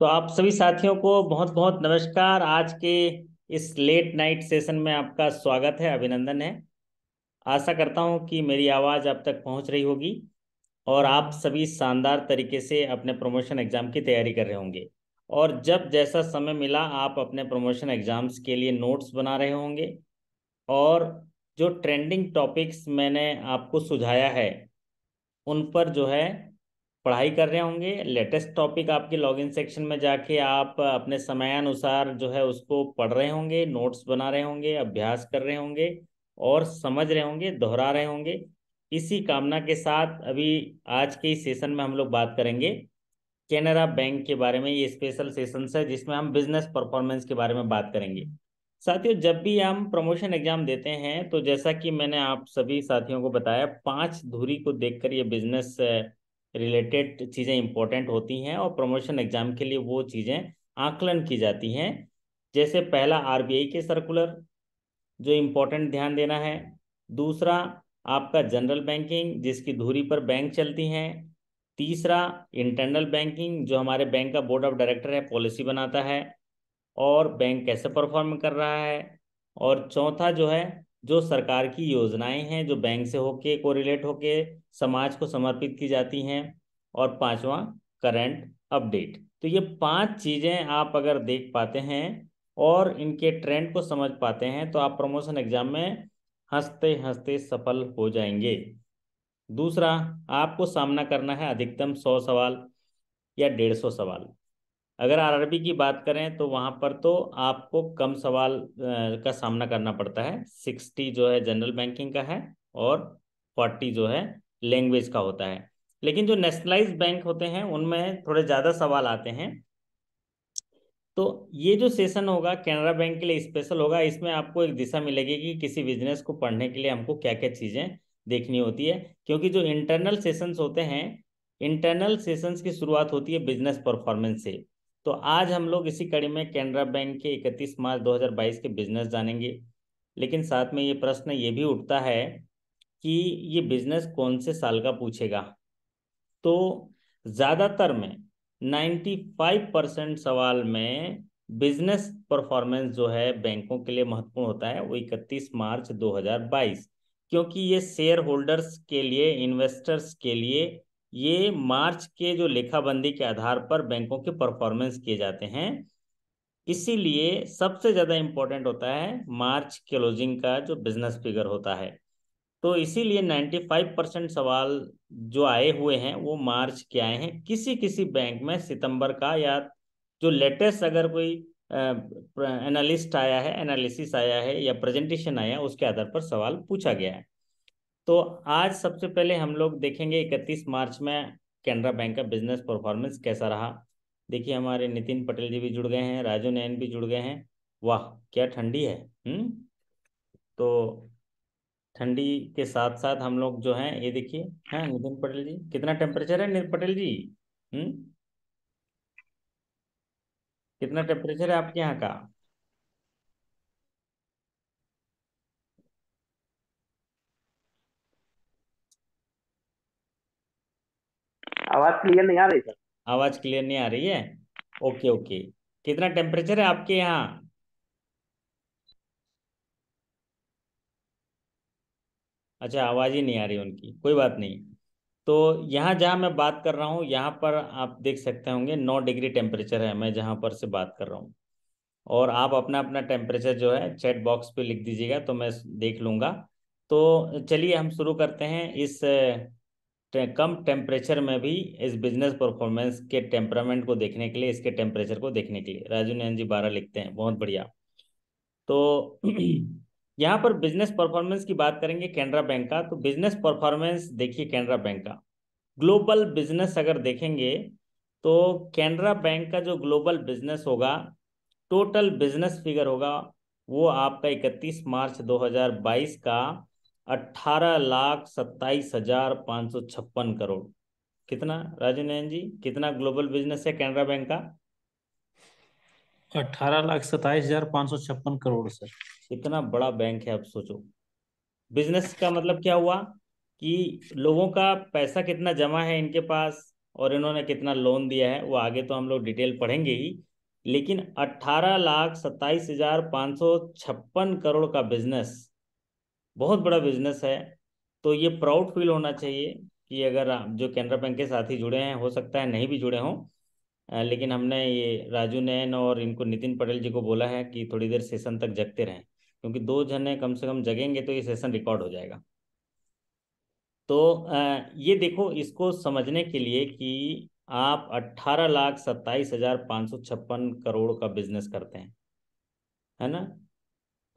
तो आप सभी साथियों को बहुत बहुत नमस्कार आज के इस लेट नाइट सेशन में आपका स्वागत है अभिनंदन है आशा करता हूं कि मेरी आवाज़ आप तक पहुंच रही होगी और आप सभी शानदार तरीके से अपने प्रमोशन एग्ज़ाम की तैयारी कर रहे होंगे और जब जैसा समय मिला आप अपने प्रमोशन एग्ज़ाम्स के लिए नोट्स बना रहे होंगे और जो ट्रेंडिंग टॉपिक्स मैंने आपको सुझाया है उन पर जो है पढ़ाई कर रहे होंगे लेटेस्ट टॉपिक आपके लॉगिन सेक्शन में जाके आप अपने समयानुसार जो है उसको पढ़ रहे होंगे नोट्स बना रहे होंगे अभ्यास कर रहे होंगे और समझ रहे होंगे दोहरा रहे होंगे इसी कामना के साथ अभी आज के इस सेशन में हम लोग बात करेंगे कैनरा बैंक के बारे में ये स्पेशल सेशन है जिसमें हम बिजनेस परफॉर्मेंस के बारे में बात करेंगे साथियों जब भी हम प्रमोशन एग्जाम देते हैं तो जैसा कि मैंने आप सभी साथियों को बताया पांच धुरी को देखकर ये बिजनेस रिलेटेड चीज़ें इंपॉर्टेंट होती हैं और प्रमोशन एग्जाम के लिए वो चीज़ें आकलन की जाती हैं जैसे पहला आर के सर्कुलर जो इम्पोर्टेंट ध्यान देना है दूसरा आपका जनरल बैंकिंग जिसकी धुरी पर बैंक चलती हैं तीसरा इंटरनल बैंकिंग जो हमारे बैंक का बोर्ड ऑफ डायरेक्टर है पॉलिसी बनाता है और बैंक कैसे परफॉर्म कर रहा है और चौथा जो है जो सरकार की योजनाएं हैं जो बैंक से होके को रिलेट होके समाज को समर्पित की जाती हैं और पांचवा करंट अपडेट तो ये पांच चीज़ें आप अगर देख पाते हैं और इनके ट्रेंड को समझ पाते हैं तो आप प्रमोशन एग्जाम में हंसते हंसते सफल हो जाएंगे दूसरा आपको सामना करना है अधिकतम सौ सवाल या डेढ़ सौ सवाल अगर आरआरबी की बात करें तो वहां पर तो आपको कम सवाल का सामना करना पड़ता है सिक्सटी जो है जनरल बैंकिंग का है और फोर्टी जो है लैंग्वेज का होता है लेकिन जो नेशनलाइज बैंक होते हैं उनमें थोड़े ज़्यादा सवाल आते हैं तो ये जो सेशन होगा कैनरा बैंक के लिए स्पेशल होगा इसमें आपको एक दिशा मिलेगी कि किसी बिजनेस को पढ़ने के लिए हमको क्या क्या चीज़ें देखनी होती है क्योंकि जो इंटरनल सेशंस होते हैं इंटरनल सेशंस की शुरुआत होती है बिजनेस परफॉर्मेंस से तो आज हम लोग इसी कड़ी में कैनरा बैंक के 31 मार्च 2022 के बिजनेस जानेंगे लेकिन साथ में ये प्रश्न ये भी उठता है कि ये बिजनेस कौन से साल का पूछेगा तो ज़्यादातर में 95 परसेंट सवाल में बिजनेस परफॉर्मेंस जो है बैंकों के लिए महत्वपूर्ण होता है वो 31 मार्च 2022 क्योंकि ये शेयर होल्डर्स के लिए इन्वेस्टर्स के लिए ये मार्च के जो लेखाबंदी के आधार पर बैंकों के परफॉर्मेंस किए जाते हैं इसीलिए सबसे ज़्यादा इम्पोर्टेंट होता है मार्च क्लोजिंग का जो बिजनेस फिगर होता है तो इसीलिए 95 परसेंट सवाल जो आए हुए हैं वो मार्च के आए हैं किसी किसी बैंक में सितंबर का या जो लेटेस्ट अगर कोई एनालिस्ट आया है एनालिसिस आया है या प्रेजेंटेशन आया है उसके आधार पर सवाल पूछा गया है तो आज सबसे पहले हम लोग देखेंगे 31 मार्च में कैनरा बैंक का बिजनेस परफॉर्मेंस कैसा रहा देखिए हमारे नितिन पटेल जी भी जुड़ गए हैं राजू नैन भी जुड़ गए हैं वाह क्या ठंडी है हुँ? हम्म? तो ठंडी के साथ साथ हम लोग जो हैं ये देखिए हाँ नितिन पटेल जी कितना टेम्परेचर है नितिन पटेल जी हम्म कितना टेम्परेचर है आपके यहाँ का आवाज क्लियर नहीं आ रही सर आवाज क्लियर नहीं आ रही है ओके ओके कितना टेम्परेचर है आपके यहाँ अच्छा आवाज ही नहीं आ रही उनकी कोई बात नहीं तो यहाँ जहाँ मैं बात कर रहा हूँ यहाँ पर आप देख सकते होंगे नौ डिग्री टेम्परेचर है मैं जहाँ पर से बात कर रहा हूँ और आप अपना अपना टेम्परेचर जो है चैट बॉक्स पे लिख दीजिएगा तो मैं देख लूँगा तो चलिए हम शुरू करते हैं इस तो कम टेम्परेचर में भी इस बिजनेस परफॉर्मेंस के टेम्परामेंट को देखने के लिए इसके टेम्परेचर को देखने के लिए राजू नयन जी बारह लिखते हैं बहुत बढ़िया तो यहाँ पर बिजनेस परफॉर्मेंस की बात करेंगे कैनरा बैंक का तो बिजनेस परफॉर्मेंस देखिए कैनरा बैंक का ग्लोबल बिजनेस अगर देखेंगे तो कैनरा बैंक का जो ग्लोबल बिजनेस होगा टोटल बिजनेस फिगर होगा वो आपका 31 मार्च 2022 का अट्ठारह लाख सत्ताईस हजार पाँच सौ छप्पन करोड़ कितना राजू नयन जी कितना ग्लोबल बिजनेस है कैनरा बैंक का अठारह लाख सत्ताईस हजार पाँच सौ छप्पन करोड़ सर इतना बड़ा बैंक है आप सोचो बिजनेस का मतलब क्या हुआ कि लोगों का पैसा कितना जमा है इनके पास और इन्होंने कितना लोन दिया है वो आगे तो हम लोग डिटेल पढ़ेंगे ही लेकिन अट्ठारह लाख सत्ताईस हजार पाँच सौ छप्पन करोड़ का बिजनेस बहुत बड़ा बिजनेस है तो ये प्राउड फील होना चाहिए कि अगर आप जो कैनरा बैंक के साथ ही जुड़े हैं हो सकता है नहीं भी जुड़े हों लेकिन हमने ये राजू नैन और इनको नितिन पटेल जी को बोला है कि थोड़ी देर सेशन तक जगते रहें क्योंकि दो जने कम से कम जगेंगे तो ये सेशन रिकॉर्ड हो जाएगा तो ये देखो इसको समझने के लिए कि आप अट्ठारह लाख सत्ताईस हजार पाँच सौ छप्पन करोड़ का बिजनेस करते हैं है ना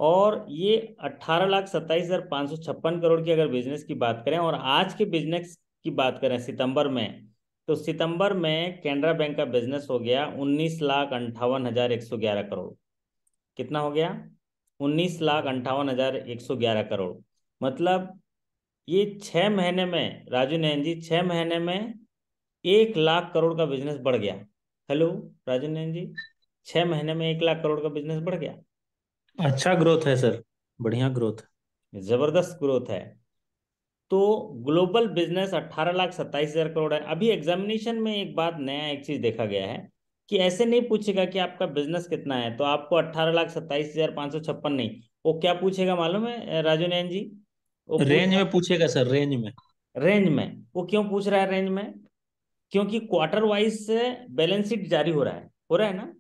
और ये अट्ठारह लाख सत्ताईस हजार पाँच सौ छप्पन करोड़ की अगर बिजनेस की बात करें और आज के बिजनेस की बात करें सितंबर में तो सितंबर में कैनरा बैंक का बिजनेस हो गया उन्नीस लाख अंठावन हजार एक सौ ग्यारह करोड़ कितना हो गया उन्नीस लाख अंठावन हजार एक सौ ग्यारह करोड़ मतलब ये छः महीने में राजू नैन जी छः महीने में एक लाख करोड़ का बिजनेस बढ़ गया हेलो राजू नैन जी छः महीने में एक लाख करोड़ का बिजनेस बढ़ गया अच्छा ग्रोथ है सर बढ़िया ग्रोथ जबरदस्त ग्रोथ है तो ग्लोबल बिजनेस अट्ठारह लाख सत्ताईस हजार करोड़ है अभी एग्जामिनेशन में एक बात नया एक चीज देखा गया है कि ऐसे नहीं पूछेगा कि आपका बिजनेस कितना है तो आपको अट्ठारह लाख सत्ताईस हजार पांच सौ छप्पन नहीं वो क्या पूछेगा मालूम है राजू नैन जी रेंज में पूछेगा सर रेंज में रेंज में वो क्यों पूछ रहा है रेंज में क्योंकि क्वार्टर वाइज से बैलेंस शीट जारी हो रहा है हो रहा है ना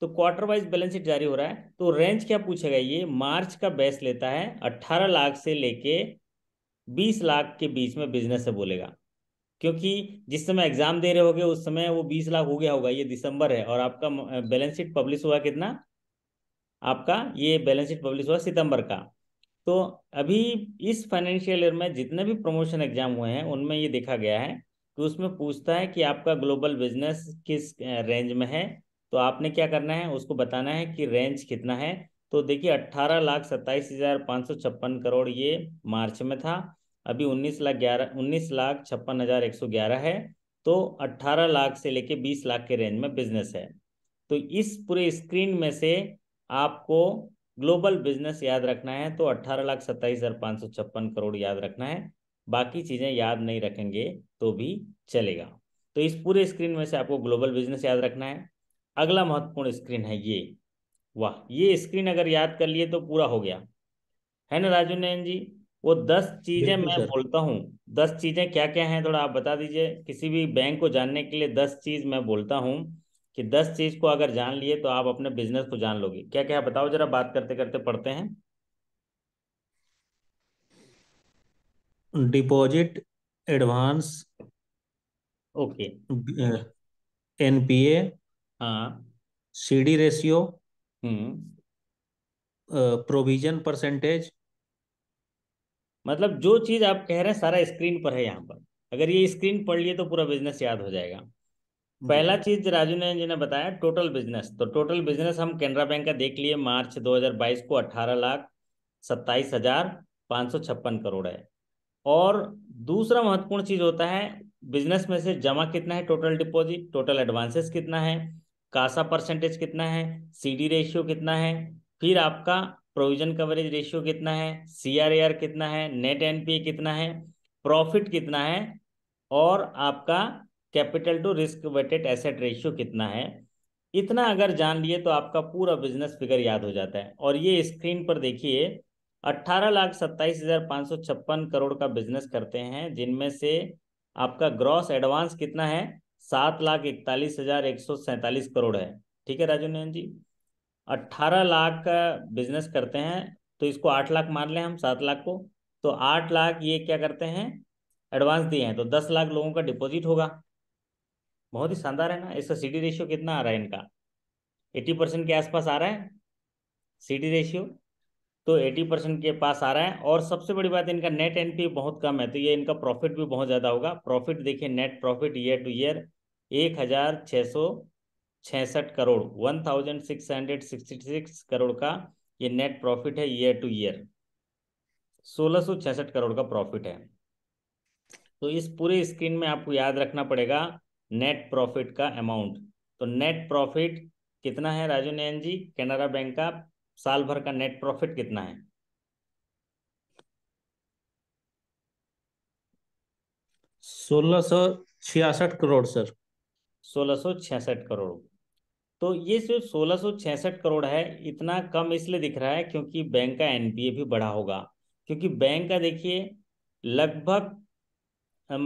तो क्वार्टर वाइज बैलेंस शीट जारी हो रहा है तो रेंज क्या पूछेगा ये मार्च का बेस लेता है अट्ठारह लाख से लेके बीस लाख के बीच में बिजनेस से बोलेगा क्योंकि जिस समय एग्जाम दे रहे होगे उस समय वो बीस लाख हो गया होगा ये दिसंबर है और आपका बैलेंस शीट पब्लिश हुआ कितना आपका ये बैलेंस शीट पब्लिश हुआ सितंबर का तो अभी इस फाइनेंशियल ईयर में जितने भी प्रमोशन एग्जाम हुए हैं उनमें ये देखा गया है कि उसमें पूछता है कि आपका ग्लोबल बिजनेस किस रेंज में है तो आपने क्या करना है उसको बताना है कि रेंज कितना है तो देखिए अट्ठारह लाख सत्ताईस हजार पाँच सौ छप्पन करोड़ ये मार्च में था अभी उन्नीस लाख ग्यारह उन्नीस लाख छप्पन हजार एक सौ ग्यारह है तो अट्ठारह लाख से लेके बीस लाख के रेंज में बिजनेस है तो इस पूरे स्क्रीन में से आपको ग्लोबल बिजनेस याद रखना है तो अट्ठारह लाख सत्ताईस हजार पाँच सौ छप्पन करोड़ याद रखना है बाकी चीज़ें याद नहीं रखेंगे तो भी चलेगा तो इस पूरे स्क्रीन में से आपको ग्लोबल बिजनेस याद रखना है अगला महत्वपूर्ण स्क्रीन है ये वाह ये स्क्रीन अगर याद कर लिए तो पूरा हो गया है ना राजू नयन जी वो दस चीजें मैं बोलता हूँ दस चीजें क्या क्या हैं थोड़ा आप बता दीजिए किसी भी बैंक को जानने के लिए दस चीज मैं बोलता हूँ कि दस चीज को अगर जान लिए तो आप अपने बिजनेस को जान लोगे क्या क्या बताओ जरा बात करते करते पढ़ते हैं डिपॉजिट एडवांस ओके एनपीए हाँ सीडी रेशियो प्रोविजन परसेंटेज मतलब जो चीज आप कह रहे हैं सारा स्क्रीन पर है यहाँ पर अगर ये स्क्रीन पढ़ लिए तो पूरा बिजनेस याद हो जाएगा पहला चीज राजू ने जी ने बताया टोटल बिजनेस तो टोटल बिजनेस हम केनरा बैंक का देख लिए मार्च 2022 को 18 लाख सत्ताईस हजार पाँच सौ छप्पन करोड़ है और दूसरा महत्वपूर्ण चीज होता है बिजनेस में से जमा कितना है टोटल डिपॉजिट टोटल एडवांसेस कितना है कासा परसेंटेज कितना है सीडी रेशियो कितना है फिर आपका प्रोविजन कवरेज रेशियो कितना है सीआरएआर कितना है नेट एनपीए कितना है प्रॉफिट कितना है और आपका capital to risk weighted asset ratio कितना है इतना अगर जान लिए तो आपका पूरा बिजनेस फिगर याद हो जाता है और ये स्क्रीन पर देखिए अट्ठारह लाख सत्ताईस हजार पाँच सौ छप्पन करोड़ का बिजनेस करते हैं जिनमें से आपका ग्रॉस एडवांस कितना है सात लाख इकतालीस हजार एक सौ सैंतालीस करोड़ है ठीक है राजू नयन जी अट्ठारह लाख का बिजनेस करते हैं तो इसको आठ लाख मान लें हम सात लाख को तो आठ लाख ये क्या करते हैं एडवांस दिए हैं तो दस लाख लोगों का डिपॉजिट होगा बहुत ही शानदार है ना इसका सी डी रेशियो कितना आ रहा है इनका एटी परसेंट के आसपास आ रहा है सी डी रेशियो तो एटी परसेंट के पास आ रहा है और सबसे बड़ी बात इनका नेट एनपी बहुत कम है तो ये इनका प्रॉफिट भी बहुत ज़्यादा होगा प्रॉफिट देखिए net profit year to year एक हजार छः सौ छसठ crore one thousand six hundred sixty six crore का ये नेट प्रॉफिट है ईयर टू ईयर सोलह सौ छसठ करोड़ का प्रॉफिट है तो इस पूरे स्क्रीन में आपको याद रखना पड़ेगा नेट प्रॉफिट का अमाउंट तो नेट प्रॉफिट कितना है राजू नयन जी कैनरा बैंक का साल भर का नेट प्रॉफिट कितना है सोलह सौ छियासठ करोड़ सर 1666 करोड़ तो ये सिर्फ 1666 करोड़ है इतना कम इसलिए दिख रहा है क्योंकि बैंक का एनपीए भी बढ़ा होगा क्योंकि बैंक का देखिए लगभग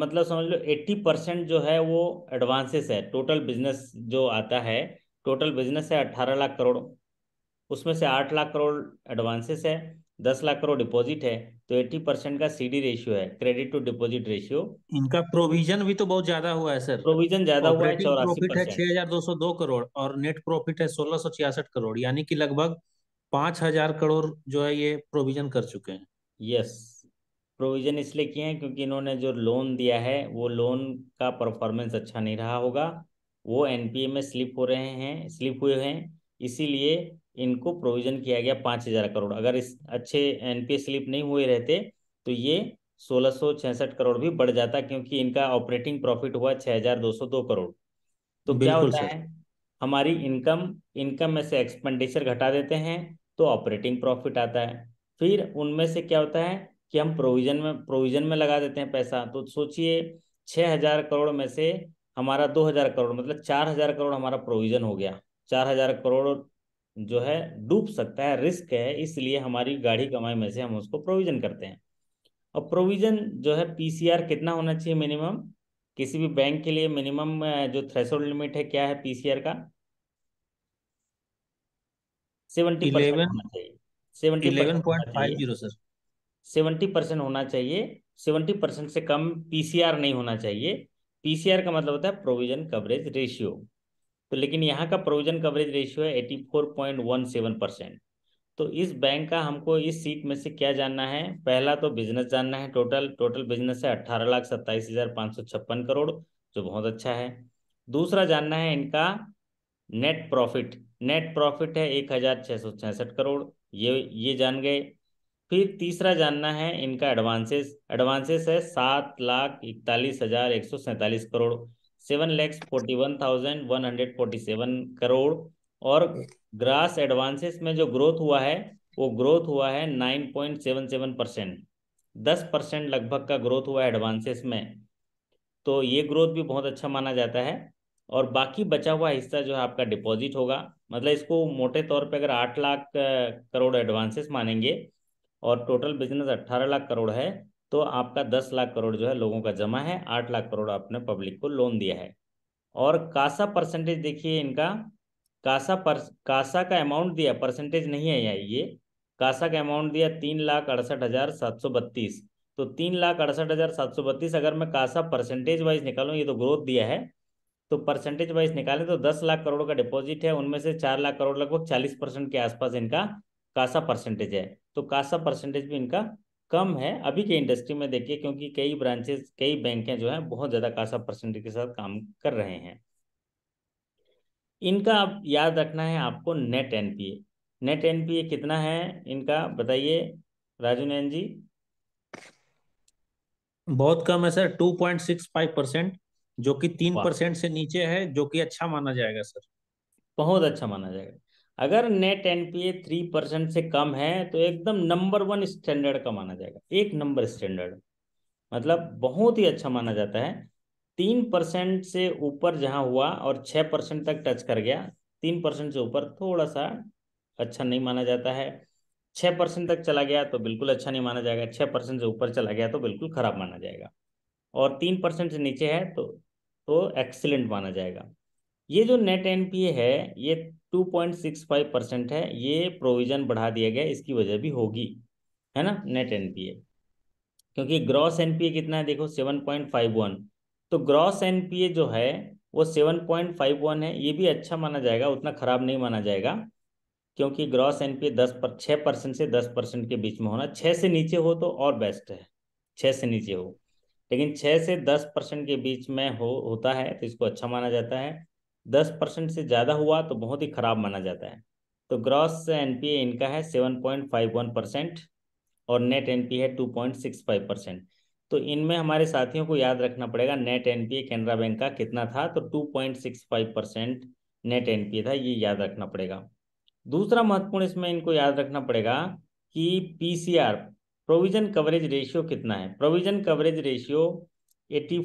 मतलब समझ लो 80 परसेंट जो है वो एडवांसेस है टोटल बिजनेस जो आता है टोटल बिजनेस है 18 लाख करोड़ उसमें से 8 लाख करोड़ एडवांसेस है दस लाख करोड़ डिपॉजिट है तो एट्टी परसेंट का सी डी रेशियो है क्रेडिट टू डिपॉजिट रेशियो इनका प्रोविजन भी तो बहुत ज्यादा हुआ है सर प्रोविजन ज्यादा हुआ है चौरासी छह हजार दो सौ दो करोड़ और नेट प्रॉफिट है सोलह सौ छियासठ करोड़ यानी कि लगभग पांच हजार करोड़ जो है ये प्रोविजन कर चुके हैं यस प्रोविजन इसलिए किए हैं क्योंकि इन्होंने जो लोन दिया है वो लोन का परफॉर्मेंस अच्छा नहीं रहा होगा वो एनपीए में स्लिप हो रहे हैं स्लिप हुए हैं इसीलिए इनको प्रोविजन किया गया पाँच हजार करोड़ अगर इस अच्छे एनपीए स्लिप नहीं हुए रहते तो ये सोलह करोड़ भी बढ़ जाता क्योंकि इनका ऑपरेटिंग प्रॉफिट हुआ दो करोड़ तो क्या होता है हमारी इनकम इनकम में से एक्सपेंडिचर घटा देते हैं तो ऑपरेटिंग प्रॉफिट आता है फिर उनमें से क्या होता है कि हम प्रोविजन में प्रोविजन में लगा देते हैं पैसा तो सोचिए छः हजार करोड़ में से हमारा दो हजार करोड़ मतलब चार हजार करोड़ हमारा प्रोविजन हो गया चार हजार करोड़ जो है डूब सकता है रिस्क है इसलिए हमारी गाड़ी कमाई में से हम उसको प्रोविजन करते हैं और प्रोविजन जो है पीसीआर कितना होना चाहिए मिनिमम किसी भी बैंक के लिए मिनिमम जो थ्रेशोल्ड लिमिट है क्या है पीसीआर का परसेंट होना चाहिए सेवेंटी परसेंट होना चाहिए सेवेंटी परसेंट से कम पीसीआर नहीं होना चाहिए पीसीआर का मतलब होता है प्रोविजन कवरेज रेशियो तो लेकिन यहाँ का प्रोविजन कवरेज रेशियो है eighty four point one seven percent तो इस बैंक का हमको इस सीट में से क्या जानना है पहला तो बिजनेस जानना है टोटल टोटल बिजनेस है अट्ठारह लाख सत्ताईस हजार पाँच सौ छप्पन करोड़ जो बहुत अच्छा है दूसरा जानना है इनका नेट प्रॉफिट नेट प्रॉफिट है एक हजार छः सौ छियासठ करोड़ ये ये जान गए फिर तीसरा जानना है इनका एडवांसेस एडवांसेस है सात लाख इकतालीस हजार एक सौ सैंतालीस crore seven lakhs forty one thousand one hundred forty seven crore और ग्रास एडवांसेस में जो ग्रोथ हुआ है वो ग्रोथ हुआ है nine point seven seven percent दस परसेंट लगभग का ग्रोथ हुआ एडवांसेस में तो ये ग्रोथ भी बहुत अच्छा माना जाता है और बाकी बचा हुआ हिस्सा जो है आपका डिपॉजिट होगा मतलब इसको मोटे तौर पे अगर आठ लाख करोड़ एडवांसेस मानेंगे और टोटल बिजनेस अट्ठारह लाख करोड़ है तो आपका दस लाख करोड़ जो है लोगों का जमा है आठ लाख करोड़ आपने पब्लिक को लोन दिया है और कासा परसेंटेज देखिए इनका कासा पर कासा का अमाउंट दिया परसेंटेज नहीं है यहाँ ये कासा का अमाउंट दिया तीन लाख अड़सठ हज़ार सात सौ बत्तीस तो तीन लाख अड़सठ हज़ार सात सौ बत्तीस अगर मैं कासा परसेंटेज वाइज निकालूँ ये तो ग्रोथ दिया है तो परसेंटेज वाइज निकालें तो दस लाख करोड़ का डिपॉजिट है उनमें से चार लाख करोड़ लगभग चालीस परसेंट के आसपास इनका कासा परसेंटेज है तो कासा परसेंटेज भी इनका कम है अभी के इंडस्ट्री में देखिए क्योंकि कई ब्रांचेस कई हैं जो हैं बहुत ज़्यादा खासा परसेंटेज के साथ काम कर रहे हैं इनका आप याद रखना है आपको नेट एनपीए नेट एनपीए कितना है इनका बताइए राजू नैन जी बहुत कम है sir two point six five percent जो कि तीन परसेंट से नीचे है जो कि अच्छा माना जाएगा सर बहुत अच्छा माना जाएगा अगर नेट एनपीए थ्री परसेंट से कम है तो एकदम नंबर वन स्टैंडर्ड का माना जाएगा एक नंबर स्टैंडर्ड मतलब बहुत ही अच्छा माना जाता है तीन परसेंट से ऊपर जहाँ हुआ और छः परसेंट तक टच कर गया तीन परसेंट से ऊपर थोड़ा सा अच्छा नहीं माना जाता है छः परसेंट तक चला गया तो बिल्कुल अच्छा नहीं माना जाएगा छः परसेंट से ऊपर चला गया तो बिल्कुल ख़राब माना जाएगा और तीन परसेंट से नीचे है तो तो एक्सीलेंट माना जाएगा ये जो नेट एनपीए है ये 2.65 परसेंट है ये प्रोविजन बढ़ा दिया गया इसकी वजह भी होगी है ना नेट एनपीए क्योंकि ग्रॉस एनपीए कितना है देखो 7.51 तो ग्रॉस एनपीए जो है वो 7.51 है ये भी अच्छा माना जाएगा उतना खराब नहीं माना जाएगा क्योंकि ग्रॉस एनपीए दस पर छः परसेंट से दस परसेंट के बीच में होना छः से नीचे हो तो और बेस्ट है छः से नीचे हो लेकिन छः से दस परसेंट के बीच में हो होता है तो इसको अच्छा माना जाता है दस परसेंट से ज़्यादा हुआ तो बहुत ही खराब माना जाता है तो ग्रॉस एनपीए इनका है seven point five one percent और नेट एनपीए है two point six five percent तो इनमें हमारे साथियों को याद रखना पड़ेगा नेट एनपीए कैनरा बैंक का कितना था तो two point six five percent net NPA था ये याद रखना पड़ेगा दूसरा महत्वपूर्ण इसमें इनको याद रखना पड़ेगा कि पीसीआर प्रोविजन कवरेज रेशियो कितना है provision coverage ratio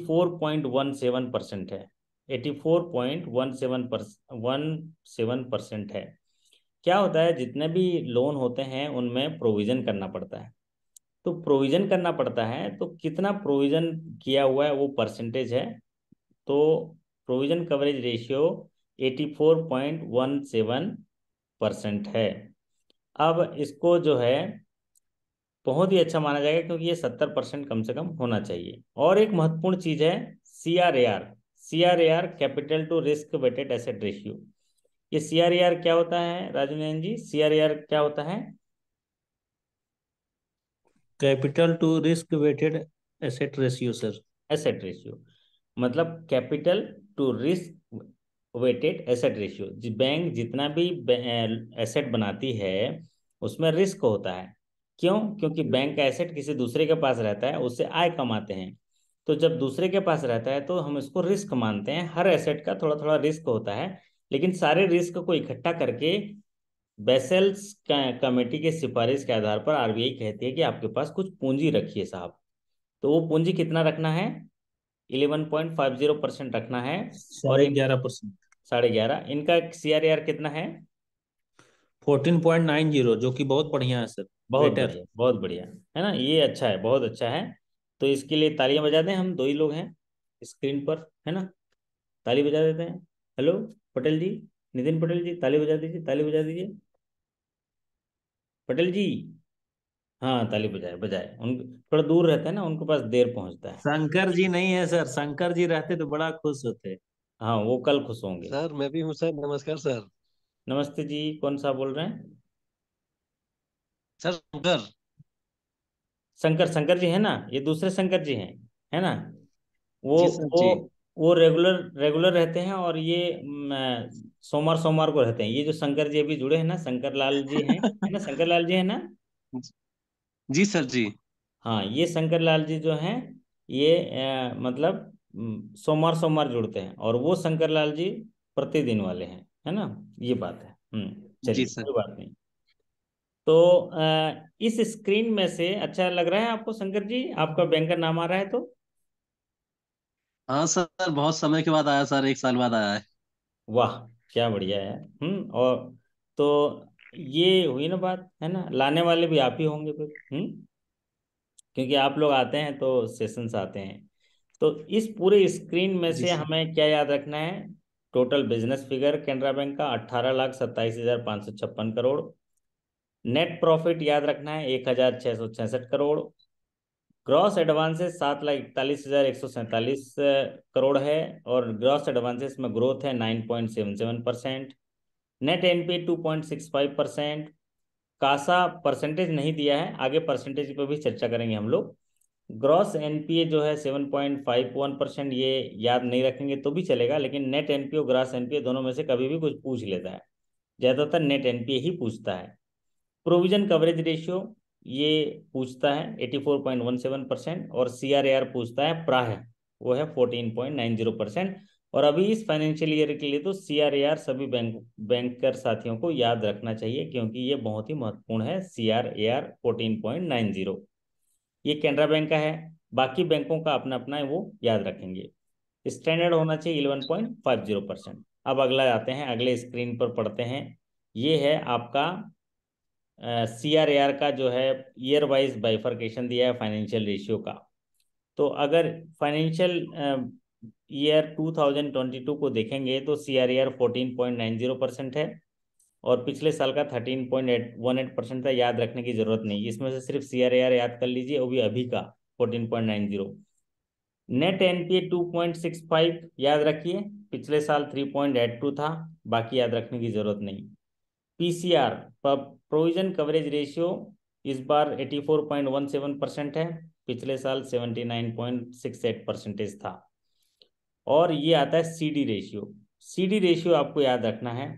four point one seven percent है eighty four point one seven percent one seven percent है क्या होता है जितने भी लोन होते हैं उनमें प्रोविज़न करना पड़ता है तो प्रोविज़न करना पड़ता है तो कितना प्रोविज़न किया हुआ है वो परसेंटेज है तो provision coverage ratio eighty four point one seven percent है अब इसको जो है बहुत ही अच्छा माना जाएगा क्योंकि ये सत्तर परसेंट कम से कम होना चाहिए और एक महत्वपूर्ण चीज़ है C R A R C R A R capital to risk weighted asset ratio ये सी आर ए आर क्या होता है Raju Nayan ji C R A R क्या होता है capital to risk weighted asset ratio sir asset ratio मतलब capital to risk weighted asset ratio जी bank जितना भी एसेट बनाती है उसमें रिस्क होता है क्यों क्योंकि बैंक का एसेट किसी दूसरे के पास रहता है उससे आय कमाते हैं तो जब दूसरे के पास रहता है तो हम इसको रिस्क मानते हैं हर एसेट का थोड़ा थोड़ा रिस्क होता है लेकिन सारे रिस्क को इकट्ठा करके बेसेल्स कमेटी के सिफारिश के आधार पर आरबीआई कहती है कि आपके पास कुछ पूंजी रखिए साहब तो वो पूंजी कितना रखना है eleven point five zero percent रखना है और ग्यारह परसेंट साढ़े ग्यारह इनका सी आर आर कितना है फोर्टीन पॉइंट नाइन जीरो जो कि बहुत बढ़िया है सर बहुत बढ़िया बहुत बढ़िया है ना ये अच्छा है बहुत अच्छा है तो इसके लिए तालियां बजा दें हम दो ही लोग हैं स्क्रीन पर है ना ताली बजा देते हैं हेलो पटेल जी नितिन पटेल जी ताली बजा दीजिए ताली बजा दीजिए पटेल जी हाँ ताली बजाए बजाए उन थोड़ा दूर रहता है ना उनके पास देर पहुंचता है शंकर जी नहीं है सर शंकर जी रहते तो बड़ा खुश होते हाँ वो कल खुश होंगे सर मैं भी हूँ सर नमस्कार सर नमस्ते जी कौन सा बोल रहे हैं सर शंकर शंकर शंकर जी है ना ये दूसरे शंकर जी हैं है ना वो वो वो रेगुलर रेगुलर रहते हैं और ये सोमवार सोमवार को रहते हैं ये जो शंकर जी अभी जुड़े हैं ना शंकर लाल जी हैं है ना शंकर लाल जी है ना जी सर जी हाँ ये शंकर लाल जी जो हैं ये आ, मतलब सोमवार सोमवार जुड़ते हैं और वो शंकर लाल जी प्रतिदिन वाले हैं है ना ये बात है हम्म चलिए कोई बात नहीं तो इस स्क्रीन में से अच्छा लग रहा है आपको शंकर जी आपका बैंक का नाम आ रहा है तो हाँ सर बहुत समय के बाद आया सर एक साल बाद आया है वाह क्या बढ़िया है हम्म और तो ये हुई ना बात है ना लाने वाले भी आप ही होंगे फिर हम्म क्योंकि आप लोग आते हैं तो सेशंस आते हैं तो इस पूरे स्क्रीन में से हमें क्या याद रखना है total business figure Canara bank का अट्ठारह लाख सत्ताईस हजार पाँच सौ छप्पन करोड़ नेट प्रॉफिट याद रखना है एक हजार छः सौ छियासठ करोड़ ग्रॉस एडवांसेस सात लाख इकतालीस हजार एक सौ सैंतालीस करोड़ है और ग्रॉस एडवांसेस में ग्रोथ है nine point seven seven percent net NPA two point six five percent CASA percentage नहीं दिया है आगे परसेंटेज पर भी चर्चा करेंगे हम लोग ग्रॉस एनपीए जो है seven point five one percent ये याद नहीं रखेंगे तो भी चलेगा लेकिन नेट एनपीओ और ग्रॉस एनपीए दोनों में से कभी भी कुछ पूछ लेता है ज़्यादातर नेट एनपीए ही पूछता है प्रोविजन कवरेज रेशियो ये पूछता है 84.17 परसेंट और सीआरएआर पूछता है प्राय वो है 14.90 परसेंट और अभी इस फाइनेंशियल ईयर के लिए तो सीआरएआर सभी बैंक बैंकर साथियों को याद रखना चाहिए क्योंकि ये बहुत ही महत्वपूर्ण है सीआरएआर 14.90 ये कैनरा बैंक का है बाकी बैंकों का अपना अपना वो याद रखेंगे स्टैंडर्ड होना चाहिए eleven point five zero percent अब अगला आते हैं अगले स्क्रीन पर पढ़ते हैं ये है आपका सी आर ए आर का जो है ईयर वाइज बाइफर्केशन दिया है फाइनेंशियल रेशियो का तो अगर फाइनेंशियल ईयर 2022 को देखेंगे तो C R A R fourteen point nine zero percent है और पिछले साल का thirteen point eight one eight percent था याद रखने की जरूरत नहीं इसमें से सिर्फ सी आर ए आर याद कर लीजिए वो भी अभी का fourteen point nine zero net A two point six five याद रखिए पिछले साल थ्री पॉइंट एट टू था बाकी याद रखने की जरूरत नहीं P C R provision coverage ratio इस बार 84.17 परसेंट है पिछले साल 79.68 परसेंटेज था और ये आता है सीडी रेशियो सीडी रेशियो आपको याद रखना है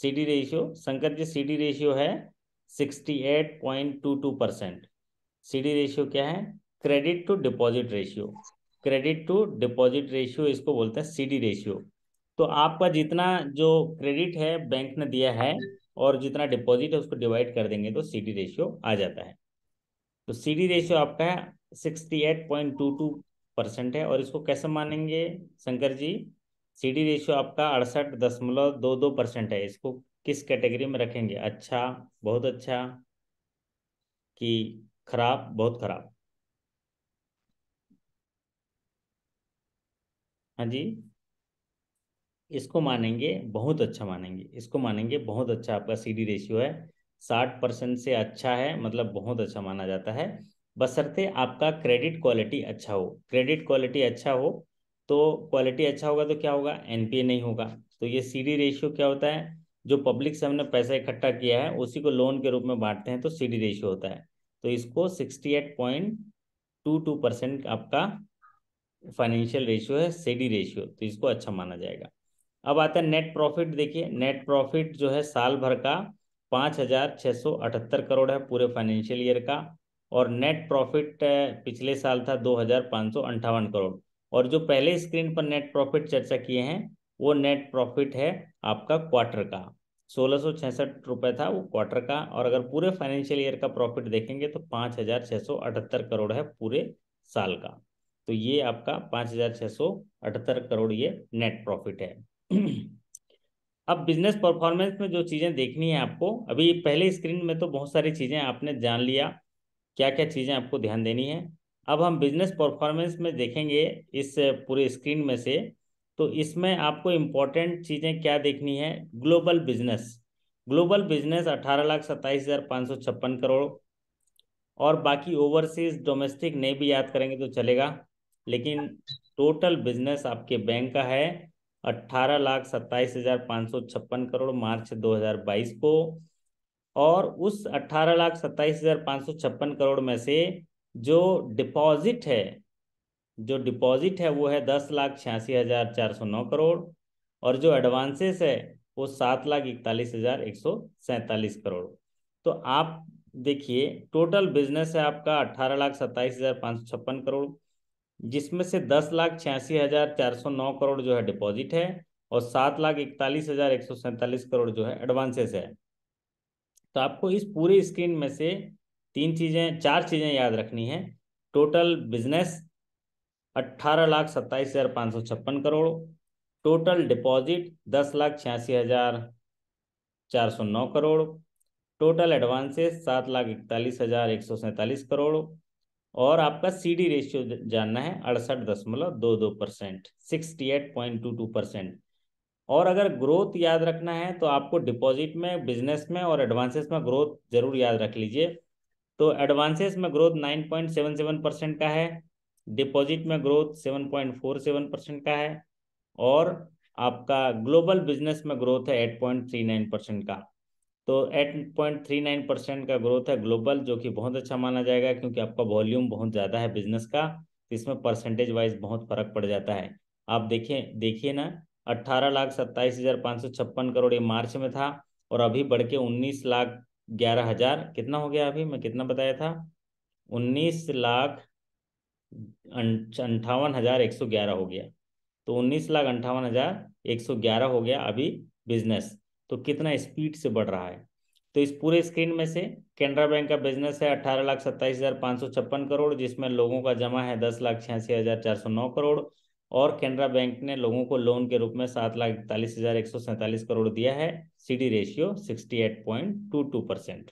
CD ratio Shankar ji CD ratio है 68.22 परसेंट सीडी रेशियो क्या है credit to deposit ratio credit to deposit ratio इसको बोलते हैं सीडी रेशियो तो आपका जितना जो क्रेडिट है बैंक ने दिया है और जितना डिपॉजिट है उसको डिवाइड कर देंगे तो सी डी रेशियो आ जाता है तो सी डी रेशियो आपका है sixty eight point two two percent है और इसको कैसे मानेंगे Shankar ji C D ratio आपका अड़सठ दशमलव दो दो परसेंट है इसको किस कैटेगरी में रखेंगे अच्छा बहुत अच्छा कि खराब बहुत खराब हाँ जी इसको मानेंगे बहुत अच्छा मानेंगे इसको मानेंगे बहुत अच्छा आपका सी डी रेशियो है साठ परसेंट से अच्छा है मतलब बहुत अच्छा माना जाता है बसरते आपका क्रेडिट क्वालिटी अच्छा हो क्रेडिट क्वालिटी अच्छा हो तो क्वालिटी अच्छा होगा तो क्या होगा एनपीए नहीं होगा तो ये सी डी रेशियो क्या होता है जो पब्लिक से हमने पैसा इकट्ठा किया है उसी को लोन के रूप में बांटते हैं तो सी डी रेशियो होता है तो इसको sixty eight point two two percent आपका फाइनेंशियल रेशियो है सी डी रेशियो तो इसको अच्छा माना जाएगा अब आता है नेट प्रॉफिट देखिए नेट प्रॉफिट जो है साल भर का पाँच हजार छः सौ अठहत्तर करोड़ है पूरे फाइनेंशियल ईयर का और नेट प्रॉफिट पिछले साल था दो हजार पाँच सौ अंठावन करोड़ और जो पहले स्क्रीन पर नेट प्रॉफिट चर्चा किए हैं वो नेट प्रॉफिट है आपका क्वार्टर का सोलह सौ छसठ रुपये था वो क्वार्टर का और अगर पूरे फाइनेंशियल ईयर का प्रॉफिट देखेंगे तो पाँच हजार छः सौ अठहत्तर करोड़ है पूरे साल का तो ये आपका पाँच हजार छः सौ अठहत्तर करोड़ ये नेट प्रॉफिट है अब बिजनेस परफॉर्मेंस में जो चीज़ें देखनी है आपको अभी पहले स्क्रीन में तो बहुत सारी चीज़ें आपने जान लिया क्या क्या चीज़ें आपको ध्यान देनी है अब हम बिजनेस परफॉर्मेंस में देखेंगे इस पूरे स्क्रीन में से तो इसमें आपको इम्पोर्टेंट चीज़ें क्या देखनी है ग्लोबल बिजनेस ग्लोबल बिजनेस अठारह लाख सत्ताईस हज़ार पाँच सौ छप्पन करोड़ और बाकी ओवरसीज डोमेस्टिक नहीं भी याद करेंगे तो चलेगा लेकिन टोटल बिजनेस आपके बैंक का है अट्ठारह लाख सत्ताईस हजार पाँच सौ छप्पन करोड़ मार्च दो हज़ार बाईस को और उस अट्ठारह लाख सत्ताईस हजार पाँच सौ छप्पन करोड़ में से जो डिपॉजिट है जो डिपॉजिट है वो है दस लाख छियासी हजार चार सौ नौ करोड़ और जो एडवांसेस है वो सात लाख इकतालीस हजार एक सौ सैंतालीस करोड़ तो आप देखिए टोटल बिजनेस है आपका अट्ठारह लाख सत्ताईस हजार पाँच सौ छप्पन करोड़ जिसमें से दस लाख छियासी हजार चार सौ नौ करोड़ जो है डिपॉजिट है और सात लाख इकतालीस हजार एक सौ सैंतालीस करोड़ जो है एडवांसेस है तो आपको इस पूरी स्क्रीन में से तीन चीज़ें चार चीज़ें याद रखनी है टोटल बिजनेस अट्ठारह लाख सत्ताईस हजार पाँच सौ छप्पन करोड़ टोटल डिपॉजिट दस लाख छियासी हजार चार सौ नौ करोड़ टोटल एडवांसेस सात लाख इकतालीस हजार एक सौ सैंतालीस करोड़ और आपका सी डी रेशियो जानना है अड़सठ दशमलव दो दो percent sixty eight point two two percent और अगर ग्रोथ याद रखना है तो आपको डिपॉजिट में बिजनेस में और एडवांसेस में ग्रोथ जरूर याद रख लीजिए तो एडवांसेस में growth nine point seven seven percent का है डिपॉजिट में growth seven point four seven percent का है और आपका ग्लोबल बिजनेस में ग्रोथ है eight point three nine percent का तो eight point three nine percent का ग्रोथ है ग्लोबल जो कि बहुत अच्छा माना जाएगा क्योंकि आपका वॉल्यूम बहुत ज़्यादा है बिजनेस का तो इसमें परसेंटेज वाइज बहुत फर्क पड़ जाता है आप देखिए देखिए ना अट्ठारह लाख सत्ताईस हजार पाँच सौ छप्पन करोड़ ये मार्च में था और अभी बढ़ के उन्नीस लाख ग्यारह हजार कितना हो गया अभी मैं कितना बताया था उन्नीस लाख अं, अंठावन हजार एक सौ ग्यारह हो गया तो उन्नीस लाख अंठावन हजार एक सौ ग्यारह हो गया अभी बिजनेस तो कितना स्पीड से बढ़ रहा है तो इस पूरे स्क्रीन में से केनरा बैंक का बिजनेस है अठारह लाख सत्ताईस हजार पाँच सौ छप्पन करोड़ जिसमें लोगों का जमा है दस लाख छियासी हजार चार सौ नौ करोड़ और केनरा बैंक ने लोगों को लोन के रूप में सात लाख इकतालीस हजार एक सौ सैंतालीस करोड़ दिया है CD ratio sixty eight point two two percent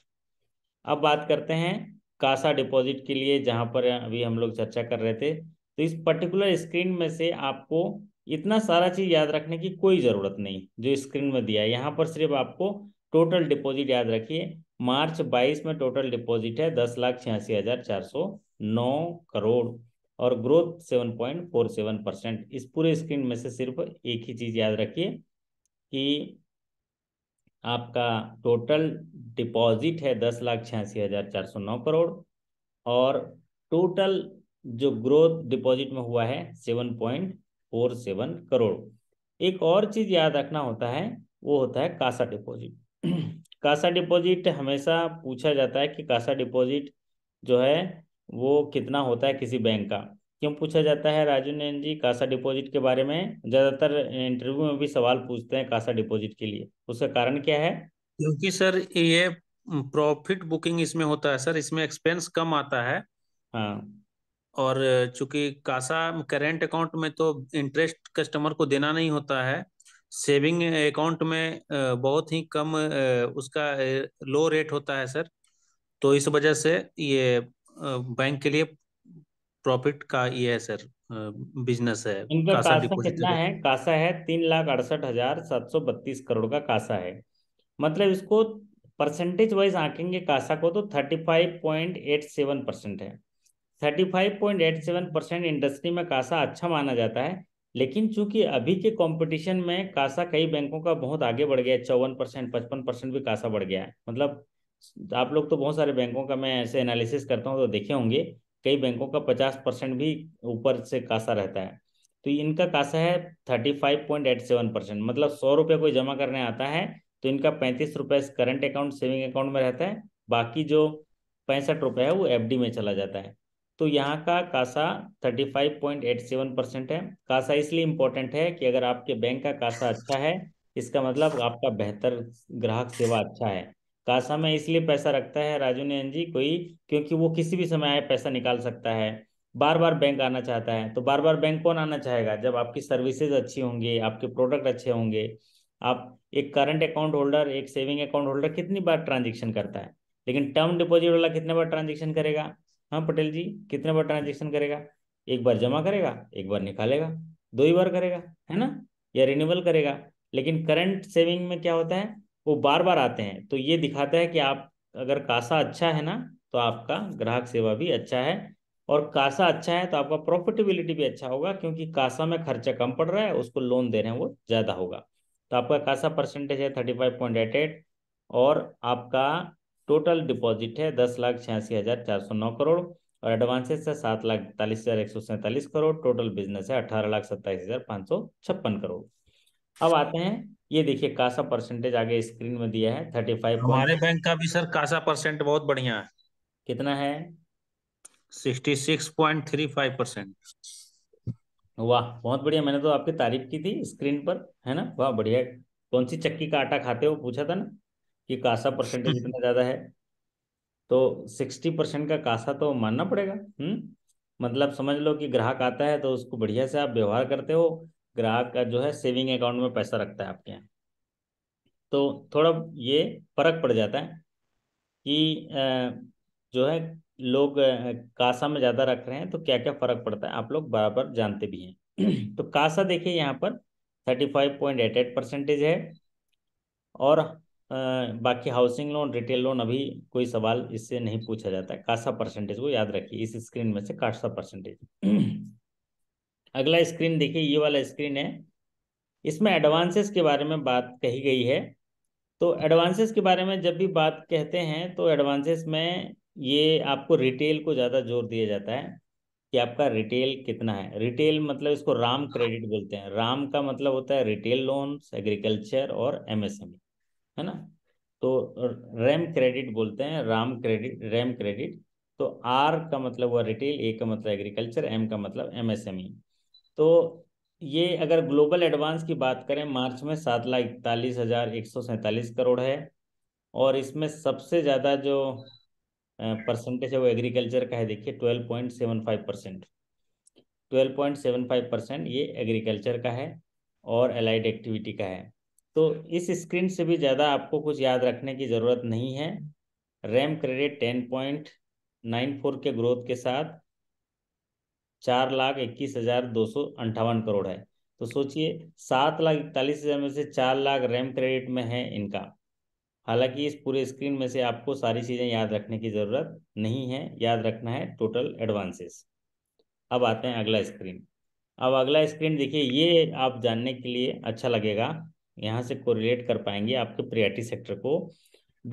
अब बात करते हैं कासा डिपॉजिट के लिए जहां पर अभी हम लोग चर्चा कर रहे थे तो इस पर्टिकुलर स्क्रीन में से आपको इतना सारा चीज़ याद रखने की कोई ज़रूरत नहीं जो स्क्रीन में दिया है यहाँ पर सिर्फ आपको टोटल डिपॉजिट याद रखिए मार्च 22 में टोटल डिपॉजिट है दस लाख छियासी हज़ार चार सौ नौ करोड़ और growth seven point four seven percent इस पूरे स्क्रीन में से सिर्फ एक ही चीज़ याद रखिए कि आपका टोटल डिपॉजिट है दस लाख छियासी हज़ार चार सौ नौ करोड़ और टोटल जो ग्रोथ डिपॉजिट में हुआ है seven point four seven crore एक और चीज याद रखना होता है वो होता है कासा डिपॉजिट कासा डिपॉजिट हमेशा पूछा जाता है कि कासा डिपॉजिट जो है वो कितना होता है किसी बैंक का क्यों पूछा जाता है राजू नैन जी कासा डिपॉजिट के बारे में ज्यादातर इंटरव्यू में भी सवाल पूछते हैं कासा डिपॉजिट के लिए उसका कारण क्या है क्योंकि सर ये प्रॉफिट बुकिंग इसमें होता है सर इसमें एक्सपेंस कम आता है हाँ और चूंकि कासा करेंट अकाउंट में तो इंटरेस्ट कस्टमर को देना नहीं होता है सेविंग अकाउंट में बहुत ही कम उसका लो रेट होता है सर तो इस वजह से ये बैंक के लिए प्रॉफिट का ये है सर बिजनेस है कासा कितना है कासा है तीन लाख अड़सठ हजार सात सौ बत्तीस करोड़ का कासा है मतलब इसको परसेंटेज वाइज आंकेंगे कासा को तो thirty five point eight seven percent है thirty five point eight seven percent industry में कासा अच्छा माना जाता है लेकिन चूंकि अभी के कंपटीशन में कासा कई बैंकों का बहुत आगे बढ़ गया है चौवन परसेंट पचपन परसेंट भी कासा बढ़ गया है मतलब आप लोग तो बहुत सारे बैंकों का मैं ऐसे एनालिसिस करता हूँ तो देखे होंगे कई बैंकों का पचास परसेंट भी ऊपर से कासा रहता है तो इनका कासा है thirty five point eight seven percent मतलब सौ रुपये कोई जमा करने आता है तो इनका पैंतीस रुपये करंट अकाउंट सेविंग अकाउंट में रहता है बाकी जो पैंसठ रुपये है वो एफ में चला जाता है तो यहाँ का कासा 35.87 परसेंट है कासा इसलिए इम्पोर्टेंट है कि अगर आपके बैंक का कासा अच्छा है इसका मतलब आपका बेहतर ग्राहक सेवा अच्छा है कासा में इसलिए पैसा रखता है राजू ने जी कोई क्योंकि वो किसी भी समय आए पैसा निकाल सकता है बार बार बैंक आना चाहता है तो बार बार बैंक कौन आना चाहेगा जब आपकी सर्विसेज अच्छी होंगी आपके प्रोडक्ट अच्छे होंगे आप एक करंट अकाउंट होल्डर एक सेविंग अकाउंट होल्डर कितनी बार ट्रांजेक्शन करता है लेकिन टर्म डिपॉजिट वाला कितने बार ट्रांजेक्शन करेगा हाँ पटेल जी कितने बार ट्रांजेक्शन करेगा एक बार जमा करेगा एक बार निकालेगा दो ही बार करेगा है ना या रिन्यूअल करेगा लेकिन करंट सेविंग में क्या होता है वो बार बार आते हैं तो ये दिखाता है कि आप अगर कासा अच्छा है ना तो आपका ग्राहक सेवा भी अच्छा है और कासा अच्छा है तो आपका प्रॉफिटेबिलिटी भी अच्छा होगा क्योंकि कासा में खर्चा कम पड़ रहा है उसको लोन दे रहे हैं वो ज़्यादा होगा तो आपका कासा परसेंटेज है thirty five point eight eight और आपका टोटल डिपॉजिट है दस लाख छियासी हजार चार सौ नौ करोड़ और एडवांसेस है सात लाख तालीस हजार एक सौ सैंतालीस करोड़ टोटल बिजनेस है अठारह लाख सत्ताईस हजार पाँच सौ छप्पन करोड़ अब आते हैं ये देखिए कासा परसेंटेज आगे स्क्रीन में दिया है थर्टी फाइव हमारे बैंक का भी सर कासा परसेंट बहुत बढ़िया है कितना है sixty six point three five percent वाह बहुत बढ़िया मैंने तो आपकी तारीफ की थी स्क्रीन पर है ना वाह बढ़िया कौन सी चक्की का आटा खाते हो पूछा था ना कि कासा परसेंटेज इतना ज्यादा है तो सिक्सटी परसेंट का कासा तो मानना पड़ेगा हम्म मतलब समझ लो कि ग्राहक आता है तो उसको बढ़िया से आप व्यवहार करते हो ग्राहक का जो है सेविंग अकाउंट में पैसा रखता है आपके यहाँ तो थोड़ा ये फर्क पड़ जाता है कि जो है लोग कासा में ज़्यादा रख रहे हैं तो क्या क्या फ़र्क पड़ता है आप लोग बराबर जानते भी हैं तो कासा देखिए यहाँ पर thirty five point eight eight percentage है और बाकी हाउसिंग लोन रिटेल लोन अभी कोई सवाल इससे नहीं पूछा जाता है कासा परसेंटेज को याद रखिए इस स्क्रीन में से कासा परसेंटेज अगला स्क्रीन देखिए ये वाला स्क्रीन है इसमें एडवांसेस के बारे में बात कही गई है तो एडवांसेस के बारे में जब भी बात कहते हैं तो एडवांसेस में ये आपको रिटेल को ज़्यादा जोर दिया जाता है कि आपका रिटेल कितना है रिटेल मतलब इसको राम क्रेडिट बोलते हैं राम का मतलब होता है रिटेल लोन्स एग्रीकल्चर और एमएसएमई है ना तो रैम क्रेडिट बोलते हैं राम क्रेडिट रैम क्रेडिट तो आर का मतलब हुआ रिटेल ए का मतलब एग्रीकल्चर एम का मतलब एमएसएमई e. तो ये अगर ग्लोबल एडवांस की बात करें मार्च में सात लाख इकतालीस हज़ार एक सौ सैंतालीस करोड़ है और इसमें सबसे ज़्यादा जो परसेंटेज है वो एग्रीकल्चर का है देखिए twelve point seven five percent twelve point seven five percent ये एग्रीकल्चर का है और एलाइड एक्टिविटी का है तो इस स्क्रीन से भी ज़्यादा आपको कुछ याद रखने की ज़रूरत नहीं है RAM credit ten point nine four के ग्रोथ के साथ चार लाख इक्कीस हज़ार दो सौ अंठावन करोड़ है तो सोचिए सात लाख इकतालीस हज़ार में से चार लाख रैम क्रेडिट में है इनका हालांकि इस पूरे स्क्रीन में से आपको सारी चीज़ें याद रखने की ज़रूरत नहीं है याद रखना है टोटल एडवांसेस अब आते हैं अगला स्क्रीन अब अगला स्क्रीन देखिए ये आप जानने के लिए अच्छा लगेगा यहाँ से कोरिलेट कर पाएंगे आपके प्रियाटी सेक्टर को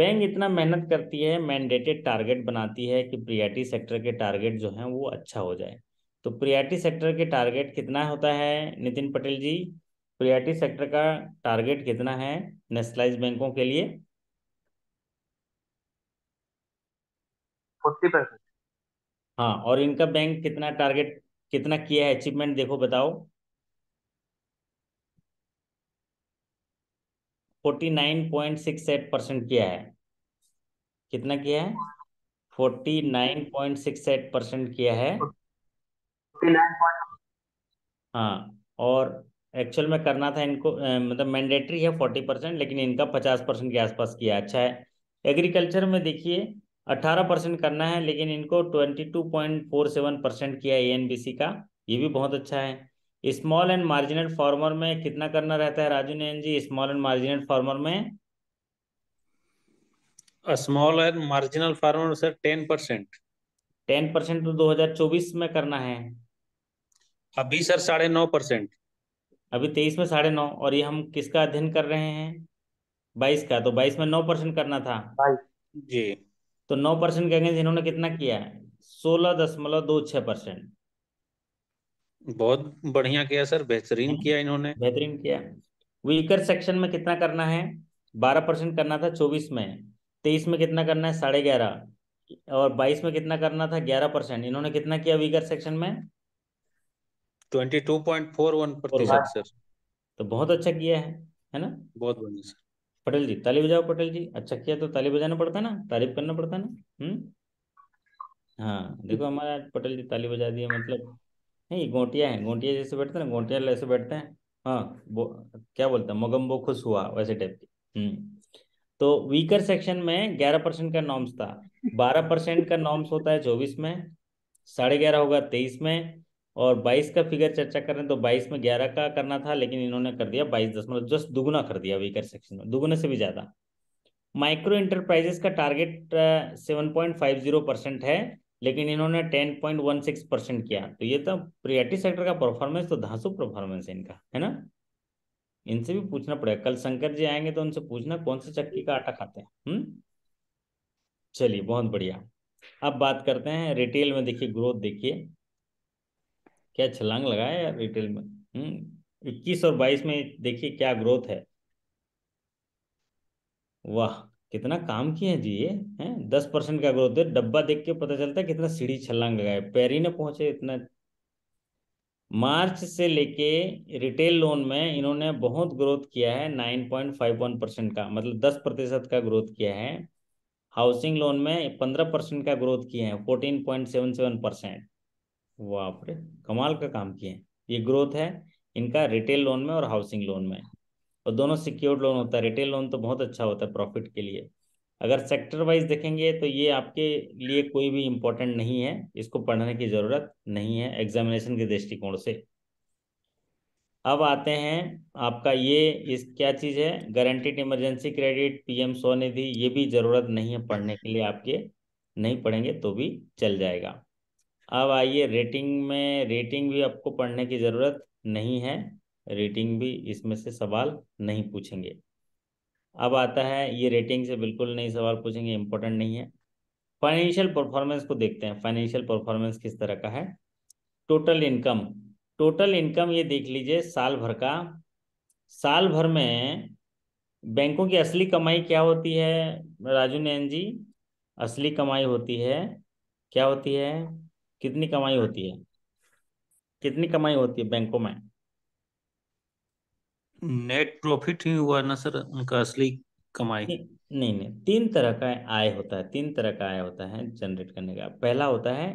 बैंक इतना मेहनत करती है मैंडेटेड टारगेट बनाती है कि प्रियाटी सेक्टर के टारगेट जो हैं वो अच्छा हो जाए तो प्रियाटी सेक्टर के टारगेट कितना होता है नितिन पटेल जी प्रियाटी सेक्टर का टारगेट कितना है नेशनलाइज बैंकों के लिए फोर्टी परसेंट हाँ और इनका बैंक कितना टारगेट कितना किया है अचीवमेंट देखो बताओ forty nine point six eight percent किया है कितना किया है forty nine point six eight percent किया है हाँ और एक्चुअल में करना था इनको मतलब मैंडेटरी है फोर्टी परसेंट लेकिन इनका पचास परसेंट के आसपास किया अच्छा है एग्रीकल्चर में देखिए अट्ठारह परसेंट करना है लेकिन इनको twenty two point four seven percent किया ए एन बी सी का ये भी बहुत अच्छा है स्मॉल एंड मार्जिनल फॉर्मर में कितना करना रहता है Raju Nayan ji small and marginal farmer में small and marginal farmer sir ten percent ten percent तो दो हजार चौबीस में करना है अभी सर साढ़े नौ परसेंट अभी तेईस में साढ़े नौ और ये हम किसका अध्ययन कर रहे हैं बाईस का तो बाईस में नौ परसेंट करना था जी तो नौ परसेंट कहेंगे जिन्होंने इन्होंने कितना किया है सोलह दशमलव दो छह परसेंट बहुत बढ़िया किया सर बेहतरीन किया इन्होंने बेहतरीन किया वीकर सेक्शन में कितना करना है बारह परसेंट करना था चौबीस में तेईस में कितना करना है साढ़े ग्यारह और बाईस में कितना करना था ग्यारह परसेंट इन्होंने कितना किया वीकर सेक्शन में twenty two point four one प्रतिशत सर तो बहुत अच्छा किया है है ना बहुत बढ़िया सर पटेल जी ताली बजाओ पटेल जी अच्छा किया तो ताली बजाना पड़ता है ना तारीफ करना पड़ता है ना हम्म हाँ देखो हमारा पटेल जी ताली बजा दिया मतलब नहीं गोटिया है गोटिया जैसे बैठते हैं ना गोटिया ऐसे बैठते हैं हाँ बो, क्या बोलते हैं मोगम्बो खुश हुआ वैसे टाइप की हम्म, तो वीकर सेक्शन में ग्यारह परसेंट का नॉर्म्स था बारह परसेंट का नॉर्म्स होता है चौबीस में साढ़े ग्यारह होगा तेईस में और बाईस का फिगर चर्चा करें तो बाईस में ग्यारह का करना था लेकिन इन्होंने कर दिया बाईस दशमलव जस्ट दुगुना कर दिया वीकर सेक्शन में दुगुने से भी ज़्यादा माइक्रो इंटरप्राइजेस का target seven point five zero percent है लेकिन इन्होंने ten point one six percent किया तो ये तो प्रियटी सेक्टर का परफॉर्मेंस तो धांसु परफॉर्मेंस है इनका है ना इनसे भी पूछना पड़ेगा कल शंकर जी आएंगे तो उनसे पूछना कौन से चक्की का आटा खाते हैं हम्म? चलिए बहुत बढ़िया अब बात करते हैं रिटेल में देखिए ग्रोथ देखिए क्या छलांग लगाया यार रिटेल में हम्म? इक्कीस और बाईस में देखिए क्या ग्रोथ है वाह कितना काम किया जी ये है दस परसेंट का ग्रोथ है डब्बा देख के पता चलता है कितना सीढ़ी छलांग लगाए पैरी ने पहुंचे इतना मार्च से लेके रिटेल लोन में इन्होंने बहुत ग्रोथ किया है nine point five one percent का मतलब दस प्रतिशत का ग्रोथ किया है हाउसिंग लोन में पंद्रह परसेंट का ग्रोथ किए हैं fourteen point seven seven percent आप कमाल का काम किए हैं ये ग्रोथ है इनका रिटेल लोन में और हाउसिंग लोन में और दोनों सिक्योर्ड लोन होता है रिटेल लोन तो बहुत अच्छा होता है प्रॉफिट के लिए अगर सेक्टर वाइज देखेंगे तो ये आपके लिए कोई भी इम्पोर्टेंट नहीं है इसको पढ़ने की ज़रूरत नहीं है एग्जामिनेशन के दृष्टिकोण से अब आते हैं आपका ये इस क्या चीज़ है guaranteed emergency credit PM Svanidhi ये भी ज़रूरत नहीं है पढ़ने के लिए आपके नहीं पढ़ेंगे तो भी चल जाएगा अब आइए रेटिंग में रेटिंग भी आपको पढ़ने की ज़रूरत नहीं है रेटिंग भी इसमें से सवाल नहीं पूछेंगे अब आता है ये रेटिंग से बिल्कुल नहीं सवाल पूछेंगे इंपॉर्टेंट नहीं है फाइनेंशियल परफॉर्मेंस को देखते हैं फाइनेंशियल परफॉर्मेंस किस तरह का है टोटल इनकम टोटल इनकम ये देख लीजिए साल भर का साल भर में बैंकों की असली कमाई क्या होती है राजू नैन जी असली कमाई होती है क्या होती है कितनी कमाई होती है कितनी कमाई होती है बैंकों में नेट प्रॉफिट ही हुआ ना सर उनका असली कमाई नहीं नहीं, नहीं तीन तरह का आय होता है तीन तरह का आय होता है जनरेट करने का पहला होता है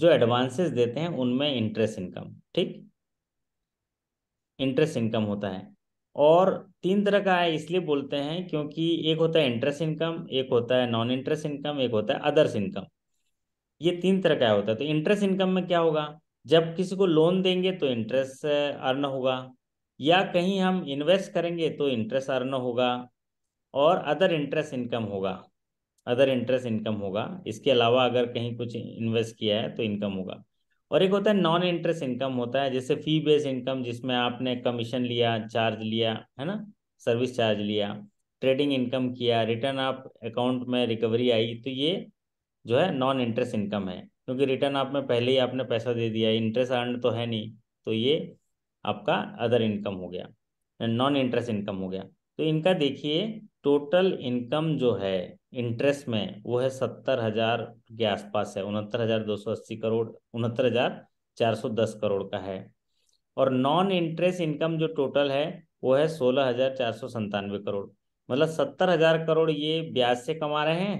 जो एडवांसेस देते हैं उनमें इंटरेस्ट इनकम ठीक इंटरेस्ट इनकम होता है और तीन तरह का आय इसलिए बोलते हैं क्योंकि एक होता है इंटरेस्ट इनकम एक होता है नॉन इंटरेस्ट इनकम एक होता है अदर्स इनकम ये तीन तरह का होता है तो इंटरेस्ट इनकम में क्या होगा जब किसी को लोन देंगे तो इंटरेस्ट अर्न uh, होगा या कहीं हम इन्वेस्ट करेंगे तो इंटरेस्ट अर्न होगा और अदर इंटरेस्ट इनकम होगा अदर इंटरेस्ट इनकम होगा इसके अलावा अगर कहीं कुछ इन्वेस्ट किया है तो इनकम होगा और एक होता है नॉन इंटरेस्ट इनकम होता है जैसे फी बेस्ड इनकम जिसमें आपने कमीशन लिया चार्ज लिया है ना सर्विस चार्ज लिया ट्रेडिंग इनकम किया रिटर्न आप अकाउंट में रिकवरी आई तो ये जो है नॉन इंटरेस्ट इनकम है क्योंकि रिटर्न आप में पहले ही आपने पैसा दे दिया इंटरेस्ट अर्न तो है नहीं तो ये आपका अदर इनकम हो गया नॉन इंटरेस्ट इनकम हो गया तो इनका देखिए टोटल इनकम जो है इंटरेस्ट में वो है सत्तर हजार के आसपास है उनहत्तर हजार दो सौ अस्सी करोड़ उनहत्तर हजार चार सौ दस करोड़ का है और नॉन इंटरेस्ट इनकम जो टोटल है वो है सोलह हजार चार सौ संतानवे करोड़ मतलब सत्तर हजार करोड़ ये ब्याज से कमा रहे हैं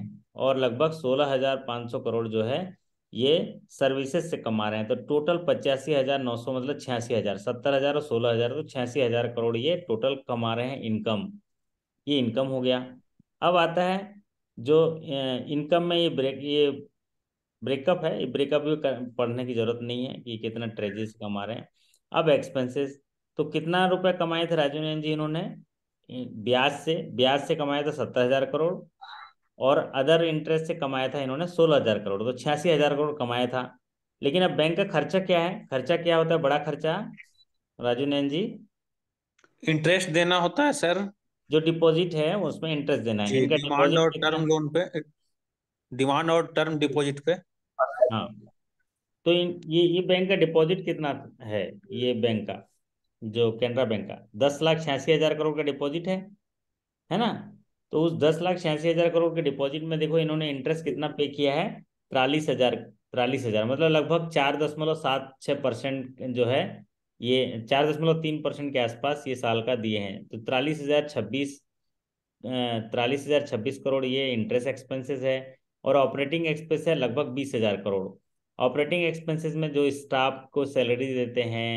और लगभग सोलह हजार पाँच सौ करोड़ जो है ये सर्विसेज से कमा रहे हैं तो टोटल पचासी हजार नौ सौ मतलब छियासी हजार सत्तर हजार और सोलह हजार तो छियासी हजार करोड़ ये टोटल कमा रहे हैं इनकम ये इनकम हो गया अब आता है जो इनकम में ये ब्रेक ये ब्रेकअप है ये ब्रेकअप भी पढ़ने की जरूरत नहीं है कि कितना ट्रेजरी से कमा रहे हैं अब एक्सपेंसेस तो कितना रुपया कमाए थे राजीव रंजन जी इन्होंने ब्याज से ब्याज से कमाया था सत्तर हजार करोड़ और अदर इंटरेस्ट से कमाया था इन्होंने सोलह हजार करोड़ तो छियासी हजार करोड़ कमाया था लेकिन अब बैंक का खर्चा क्या है खर्चा क्या होता है बड़ा खर्चा राजू नैन जी इंटरेस्ट देना होता है सर जो डिपॉजिट है उसमें इंटरेस्ट देना है इनका डिमांड और टर्म लोन पे डिमांड और टर्म डिपॉजिट पे हाँ तो ये ये बैंक का डिपॉजिट कितना है ये बैंक का जो कैनरा बैंक का दस लाख छियासी हजार करोड़ का डिपॉजिट है है ना तो उस दस लाख छियासी हजार करोड़ के डिपॉजिट में देखो इन्होंने इंटरेस्ट कितना पे किया है तिरालीस हजार तिरालीस हजार मतलब लगभग चार दशमलव सात छः परसेंट जो है ये चार दशमलव तीन परसेंट के आसपास ये साल का दिए हैं तो तिरालीस हजार छब्बीस तिरालीस हजार छब्बीस करोड़ ये इंटरेस्ट एक्सपेंसेस है और ऑपरेटिंग एक्सपेंस है लगभग बीस हजार करोड़ ऑपरेटिंग एक्सपेंसेस में जो स्टाफ को सैलरी देते हैं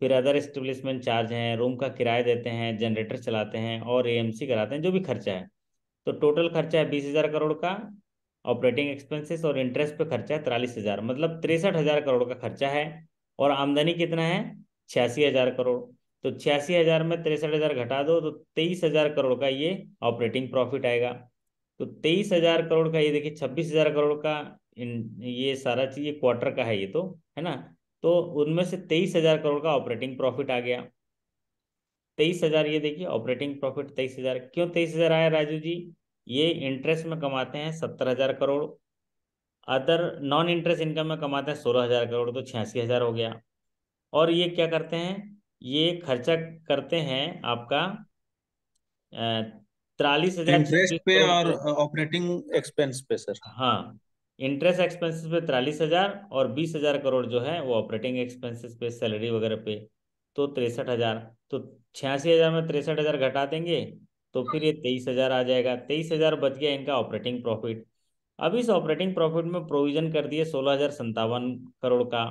फिर अदर एस्टेब्लिशमेंट चार्ज हैं रूम का किराया देते हैं जनरेटर चलाते हैं और एएमसी कराते हैं जो भी खर्चा है तो टोटल खर्चा है बीस हजार करोड़ का ऑपरेटिंग एक्सपेंसेस और इंटरेस्ट पे खर्चा है तिरालीस हजार मतलब तिरसठ हजार करोड़ का खर्चा है और आमदनी कितना है छियासी हजार करोड़ तो छियासी हजार में तिरसठ हजार घटा दो तो तेईस हजार करोड़ का ये ऑपरेटिंग प्रॉफिट आएगा तो तेईस हजार करोड़ का ये देखिए छब्बीस हजार करोड़ का इन ये सारा चीज ये क्वार्टर का है ये तो है ना तो उनमें से तेईस हजार करोड़ का ऑपरेटिंग प्रॉफिट आ गया तेईस हजार ये देखिए ऑपरेटिंग प्रॉफिट तेईस हजार क्यों तेईस हजार आया राजू जी ये इंटरेस्ट में कमाते हैं सत्तर हजार crore other non interest income में कमाते हैं सोलह हजार करोड़ तो छियासी हजार हो गया और ये क्या करते हैं ये खर्चा करते हैं आपका तिरालीस हजार ऑपरेटिंग एक्सपेंस पे सर हाँ इंटरेस्ट एक्सपेंसेस पे तिरालीस हजार और बीस हजार करोड़ जो है वो ऑपरेटिंग एक्सपेंसेस पे सैलरी वगैरह पे तो तिरसठ हजार तो छियासी हजार में तिरसठ हजार घटा देंगे तो फिर ये तेईस हजार आ जाएगा तेईस हजार बच गया इनका ऑपरेटिंग प्रॉफिट अब इस ऑपरेटिंग प्रॉफिट में प्रोविजन कर दिए सोलह हजार संतावन करोड़ का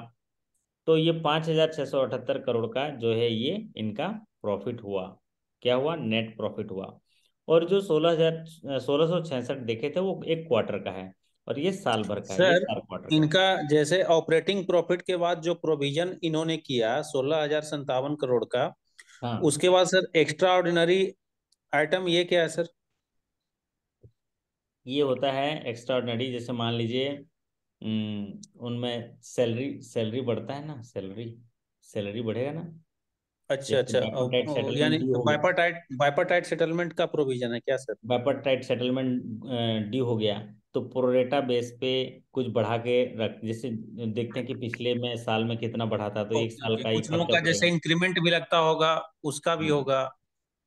तो ये पांच हजार छह सौ अठहत्तर करोड़ का जो है ये इनका प्रॉफिट हुआ क्या हुआ नेट प्रॉफिट हुआ और जो सोलह हजार सोलह सौ छियासठ देखे थे वो एक क्वार्टर का है और ये साल भर का सर, है इनका जैसे ऑपरेटिंग प्रॉफिट के बाद जो प्रोविजन इन्होंने किया सोलह हजार संतावन करोड़ का हाँ उसके बाद सर एक्स्ट्रा ऑर्डिनरी आइटम ये क्या है सर ये होता है एक्स्ट्रा ऑर्डिनरी जैसे मान लीजिए उनमें सैलरी सैलरी बढ़ता है ना सैलरी सैलरी बढ़ेगा ना अच्छा अच्छा यानी बाइपाटाइट सेटलमेंट का प्रोविजन है क्या सर बाइपाटाइट सेटलमेंट डी हो गया तो प्रोरेटा बेस पे कुछ बढ़ा के रख जैसे देखते हैं कि पिछले में साल में कितना बढ़ा था तो एक साल का कुछ लोगों का जैसे इंक्रीमेंट भी लगता होगा उसका भी हम्म। होगा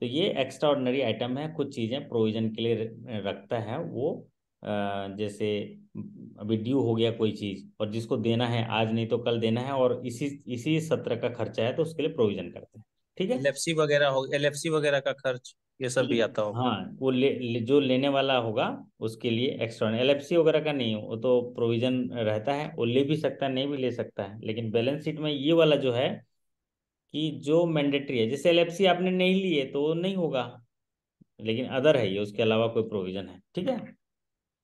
तो ये एक्स्ट्रा ऑर्डनरी आइटम है कुछ चीजें प्रोविजन के लिए रखता है वो जैसे अभी ड्यू हो गया कोई चीज और जिसको देना है आज नहीं तो कल देना है और इसी इसी सत्र का खर्चा है तो उसके लिए प्रोविजन करते हैं ठीक है एलएफसी वगैरह हो एलएफसी वगैरह का खर्च ये सब भी आता होगा हाँ वो ले, ले, जो लेने वाला होगा उसके लिए एक्स्ट्रा एल एफ वगैरह का नहीं वो तो प्रोविजन रहता है वो ले भी सकता है नहीं भी ले सकता है लेकिन बैलेंस शीट में ये वाला जो है कि जो मैंडेटरी है जैसे एल आपने नहीं लिए तो नहीं होगा लेकिन अदर है ये उसके अलावा कोई प्रोविजन है ठीक है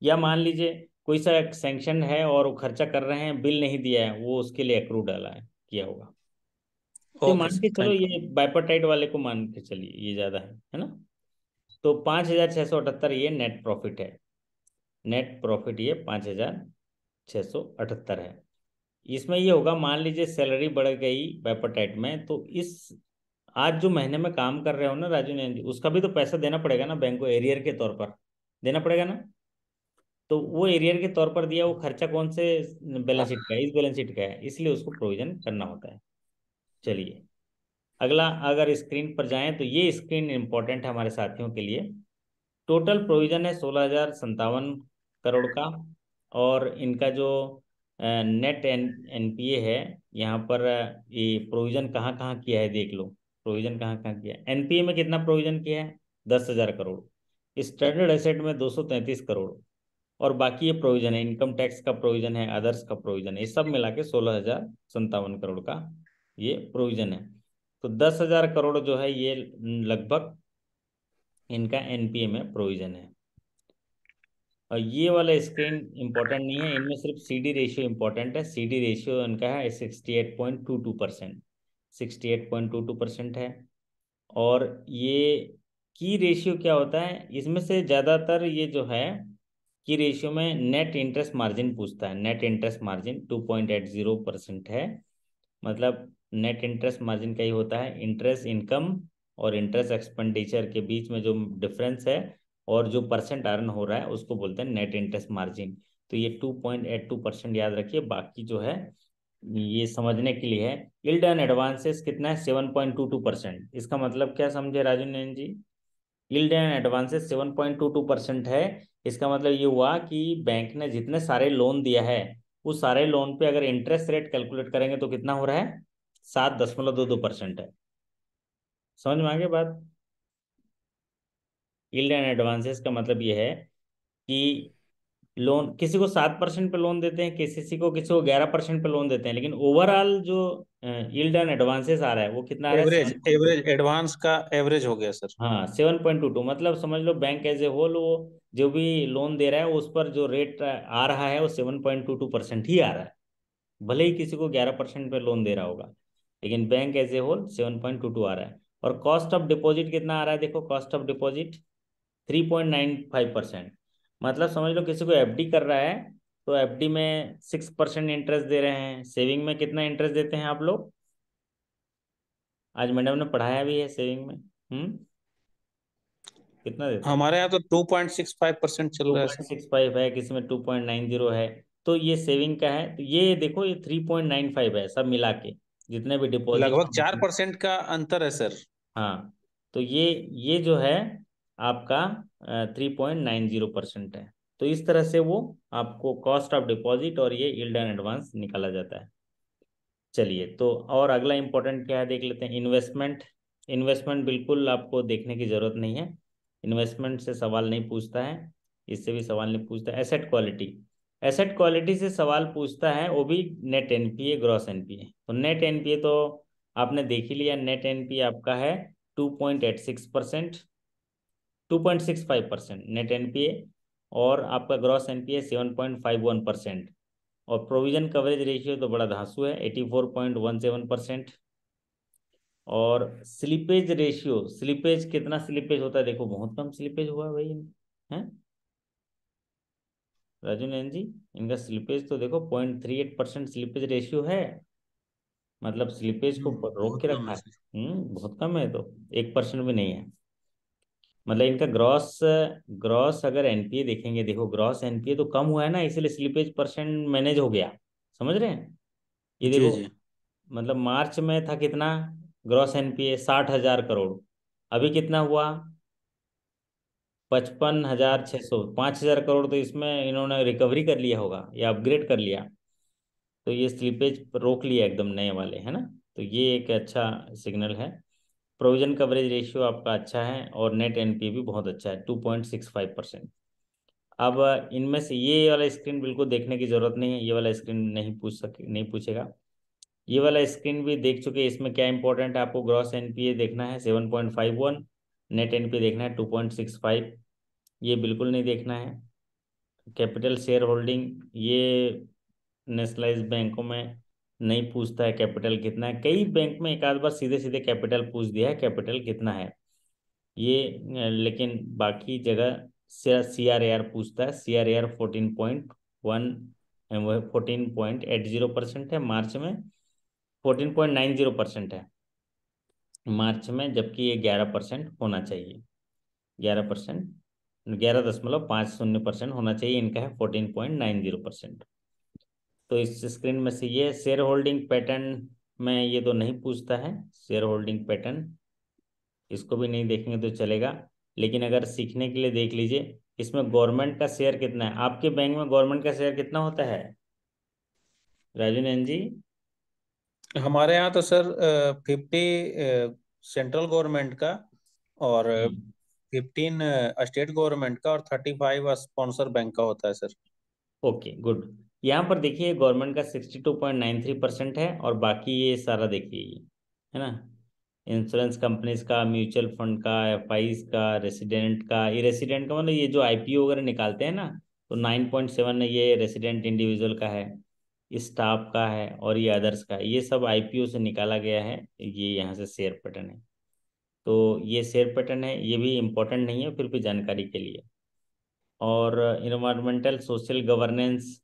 या मान लीजिए कोई सा सैंक्शन है और वो खर्चा कर रहे हैं बिल नहीं दिया है वो उसके लिए अक्रू डाला है किया होगा तो मान के चलो ये बाइपोटाइट वाले को मान के चलिए ये ज्यादा है है ना तो पांच हजार छह सौ अठहत्तर ये नेट प्रॉफिट है नेट प्रॉफिट ये पांच हजार छह सौ अठहत्तर है इसमें ये होगा मान लीजिए सैलरी बढ़ गई बाइपोटाइट में तो इस आज जो महीने में काम कर रहे हो ना राजू जी उसका भी तो पैसा देना पड़ेगा ना बैंक को एरियर के तौर पर देना पड़ेगा ना तो वो एरियर के तौर पर दिया वो खर्चा कौन से बैलेंस शीट का है इस बैलेंस शीट का है इसलिए उसको प्रोविजन करना होता है चलिए अगला अगर स्क्रीन पर जाएं तो ये स्क्रीन इंपॉर्टेंट है हमारे साथियों के लिए टोटल प्रोविजन है सोलह हजार करोड़ का और इनका जो नेट एन एनपीए है यहाँ पर ये प्रोविजन कहाँ कहाँ किया है देख लो प्रोविजन कहाँ कहाँ किया है एनपीए में कितना प्रोविजन किया है दस हजार करोड़ स्टैंडर्ड एसेट में दो सौ तैंतीस करोड़ और बाकी ये प्रोविजन है इनकम टैक्स का प्रोविजन है अदर्स का प्रोविजन है सब मिला के सोलह हजार संतावन करोड़ का ये प्रोविजन है तो दस हजार करोड़ जो है ये लगभग इनका एनपीए में प्रोविजन है और ये वाला स्क्रीन इंपॉर्टेंट नहीं है इनमें सिर्फ सी डी रेशियो इंपॉर्टेंट है सी डी रेशियो इनका है sixty eight point two two percent sixty eight point two two percent है और ये की रेशियो क्या होता है इसमें से ज़्यादातर ये जो है की रेशियो में नेट इंटरेस्ट मार्जिन पूछता है net interest margin two point eight zero percent है मतलब नेट इंटरेस्ट मार्जिन का ही होता है इंटरेस्ट इनकम और इंटरेस्ट एक्सपेंडिचर के बीच में जो डिफरेंस है और जो परसेंट अर्न हो रहा है उसको बोलते हैं नेट इंटरेस्ट मार्जिन तो ये two point eight two percent याद रखिए बाकी जो है ये समझने के लिए है इल्ड एंड एडवांसेस कितना है seven point two two percent इसका मतलब क्या समझे Raju Nain ji yield and advances seven point two two percent है इसका मतलब ये हुआ कि बैंक ने जितने सारे लोन दिया है उस सारे लोन पे अगर इंटरेस्ट रेट कैलकुलेट करेंगे तो कितना हो रहा है सात दशमलव दो दो परसेंट है समझ में आगे बात इल्ड एंड एडवांसेस का मतलब ये है कि लोन किसी को सात परसेंट पे लोन देते हैं किसी को किसी को ग्यारह परसेंट पे लोन देते हैं लेकिन ओवरऑल जो इल्ड एंड एडवांसेस आ रहा है वो कितना एवरेज एवरेज एडवांस का एवरेज हो गया सर हाँ सेवन पॉइंट टू टू मतलब समझ लो बैंक एज ए होल वो जो भी लोन दे रहा है उस पर जो रेट आ रहा है वो seven point two two percent ही आ रहा है भले ही किसी को ग्यारह परसेंट पर लोन दे रहा होगा लेकिन bank as a whole seven point two two आ रहा है और कॉस्ट ऑफ डिपॉजिट कितना आ रहा है देखो cost of deposit three point nine five percent मतलब समझ लो किसी को एफ कर रहा है तो एफ में सिक्स परसेंट इंटरेस्ट दे रहे हैं सेविंग में कितना इंटरेस्ट देते हैं आप लोग आज मैडम ने पढ़ाया भी है सेविंग में हम्म कितना देता हमारे यहाँ तो two point six five percent चल रहा है सिक्स फाइव है किसी में टू पॉइंट नाइन जीरो है तो ये सेविंग का है तो ये देखो ये थ्री पॉइंट नाइन फाइव है सब मिला के जितने भी डिपोजिट लगभग चार परसेंट का अंतर है सर हाँ तो ये ये जो है आपका three point nine zero percent है तो इस तरह से वो आपको कॉस्ट ऑफ डिपॉजिट और ये इल्ड एंड एडवांस निकाला जाता है चलिए तो और अगला इम्पोर्टेंट क्या है देख लेते हैं इन्वेस्टमेंट इन्वेस्टमेंट बिल्कुल आपको देखने की जरूरत नहीं है इन्वेस्टमेंट से सवाल नहीं पूछता है इससे भी सवाल नहीं पूछता एसेट क्वालिटी एसेट क्वालिटी से सवाल पूछता है वो भी नेट एनपीए ग्रॉस एनपीए तो नेट एनपीए तो आपने देख ही लिया नेट एनपीए आपका है two point eight six percent two point six five percent net NPA और आपका gross NPA seven point five one percent और प्रोविजन कवरेज रेशियो तो बड़ा धांसू है eighty four point one seven percent और स्लिपेज रेशियो स्लिपेज कितना slippage होता है देखो बहुत कम स्लिपेज हुआ भाई है राजू नैन जी इनका स्लिपेज तो देखो point three eight percent slippage ratio है मतलब स्लिपेज को हम्म, रोक के रखा है हम्म, बहुत कम है तो एक परसेंट भी नहीं है मतलब इनका ग्रॉस ग्रॉस अगर एनपीए देखेंगे देखो ग्रॉस एनपीए तो कम हुआ है ना इसलिए स्लिपेज परसेंट मैनेज हो गया समझ रहे हैं ये देखो मतलब मार्च में था कितना ग्रॉस एनपीए साठ हजार करोड़ अभी कितना हुआ पचपन हजार छः सौ पांच हजार करोड़ तो इसमें इन्होंने रिकवरी कर लिया होगा या अपग्रेड कर लिया तो ये स्लीपेज रोक लिया एकदम नए वाले है ना तो ये एक अच्छा सिग्नल है प्रोविजन कवरेज रेशियो आपका अच्छा है और नेट एनपीए भी बहुत अच्छा है two point six five percent अब इनमें से ये वाला स्क्रीन बिल्कुल देखने की ज़रूरत नहीं है ये वाला स्क्रीन नहीं पूछ सके नहीं पूछेगा ये वाला स्क्रीन भी देख चुके हैं इसमें क्या इंपॉर्टेंट है आपको ग्रॉस एनपीए देखना है seven point five one net NPA देखना है टू पॉइंट सिक्स फाइव ये बिल्कुल नहीं देखना है कैपिटल शेयर होल्डिंग ये नेशनलाइज बैंकों में नहीं पूछता है कैपिटल कितना है कई बैंक में एक आध बार सीधे सीधे कैपिटल पूछ दिया है कैपिटल कितना है ये लेकिन बाकी जगह सी आर ए आर पूछता है C R A R fourteen point one fourteen point eight zero percent है मार्च में fourteen point nine zero percent है मार्च में जबकि ये ग्यारह परसेंट होना चाहिए ग्यारह परसेंट ग्यारह दशमलव पाँच शून्य परसेंट होना चाहिए इनका है fourteen point nine zero percent तो इस स्क्रीन में से ये शेयर होल्डिंग पैटर्न में ये तो नहीं पूछता है शेयर होल्डिंग पैटर्न इसको भी नहीं देखेंगे तो चलेगा लेकिन अगर सीखने के लिए देख लीजिए इसमें गवर्नमेंट का शेयर कितना है आपके बैंक में गवर्नमेंट का शेयर कितना होता है राजू नैन जी हमारे यहाँ तो सर फिफ्टी सेंट्रल गवर्नमेंट का और फिफ्टीन स्टेट गवर्नमेंट का और थर्टी फाइव स्पॉन्सर बैंक का होता है सर ओके गुड यहाँ पर देखिए गवर्नमेंट का sixty two point nine three percent है और बाकी ये सारा देखिए ये है ना इंश्योरेंस कंपनीज का म्यूचुअल फंड का एफ का रेसिडेंट का ये रेसिडेंट का मतलब ये जो आई वगैरह निकालते हैं ना तो नाइन पॉइंट सेवन ये रेसिडेंट इंडिविजुअल का है स्टाफ का है और ये अदर्स का ये सब आईपीओ से निकाला गया है ये यहाँ से शेयर पैटर्न है तो ये शेयर पैटर्न है ये भी इम्पोर्टेंट नहीं है फिर भी जानकारी के लिए और इन्वायरमेंटल सोशल गवर्नेंस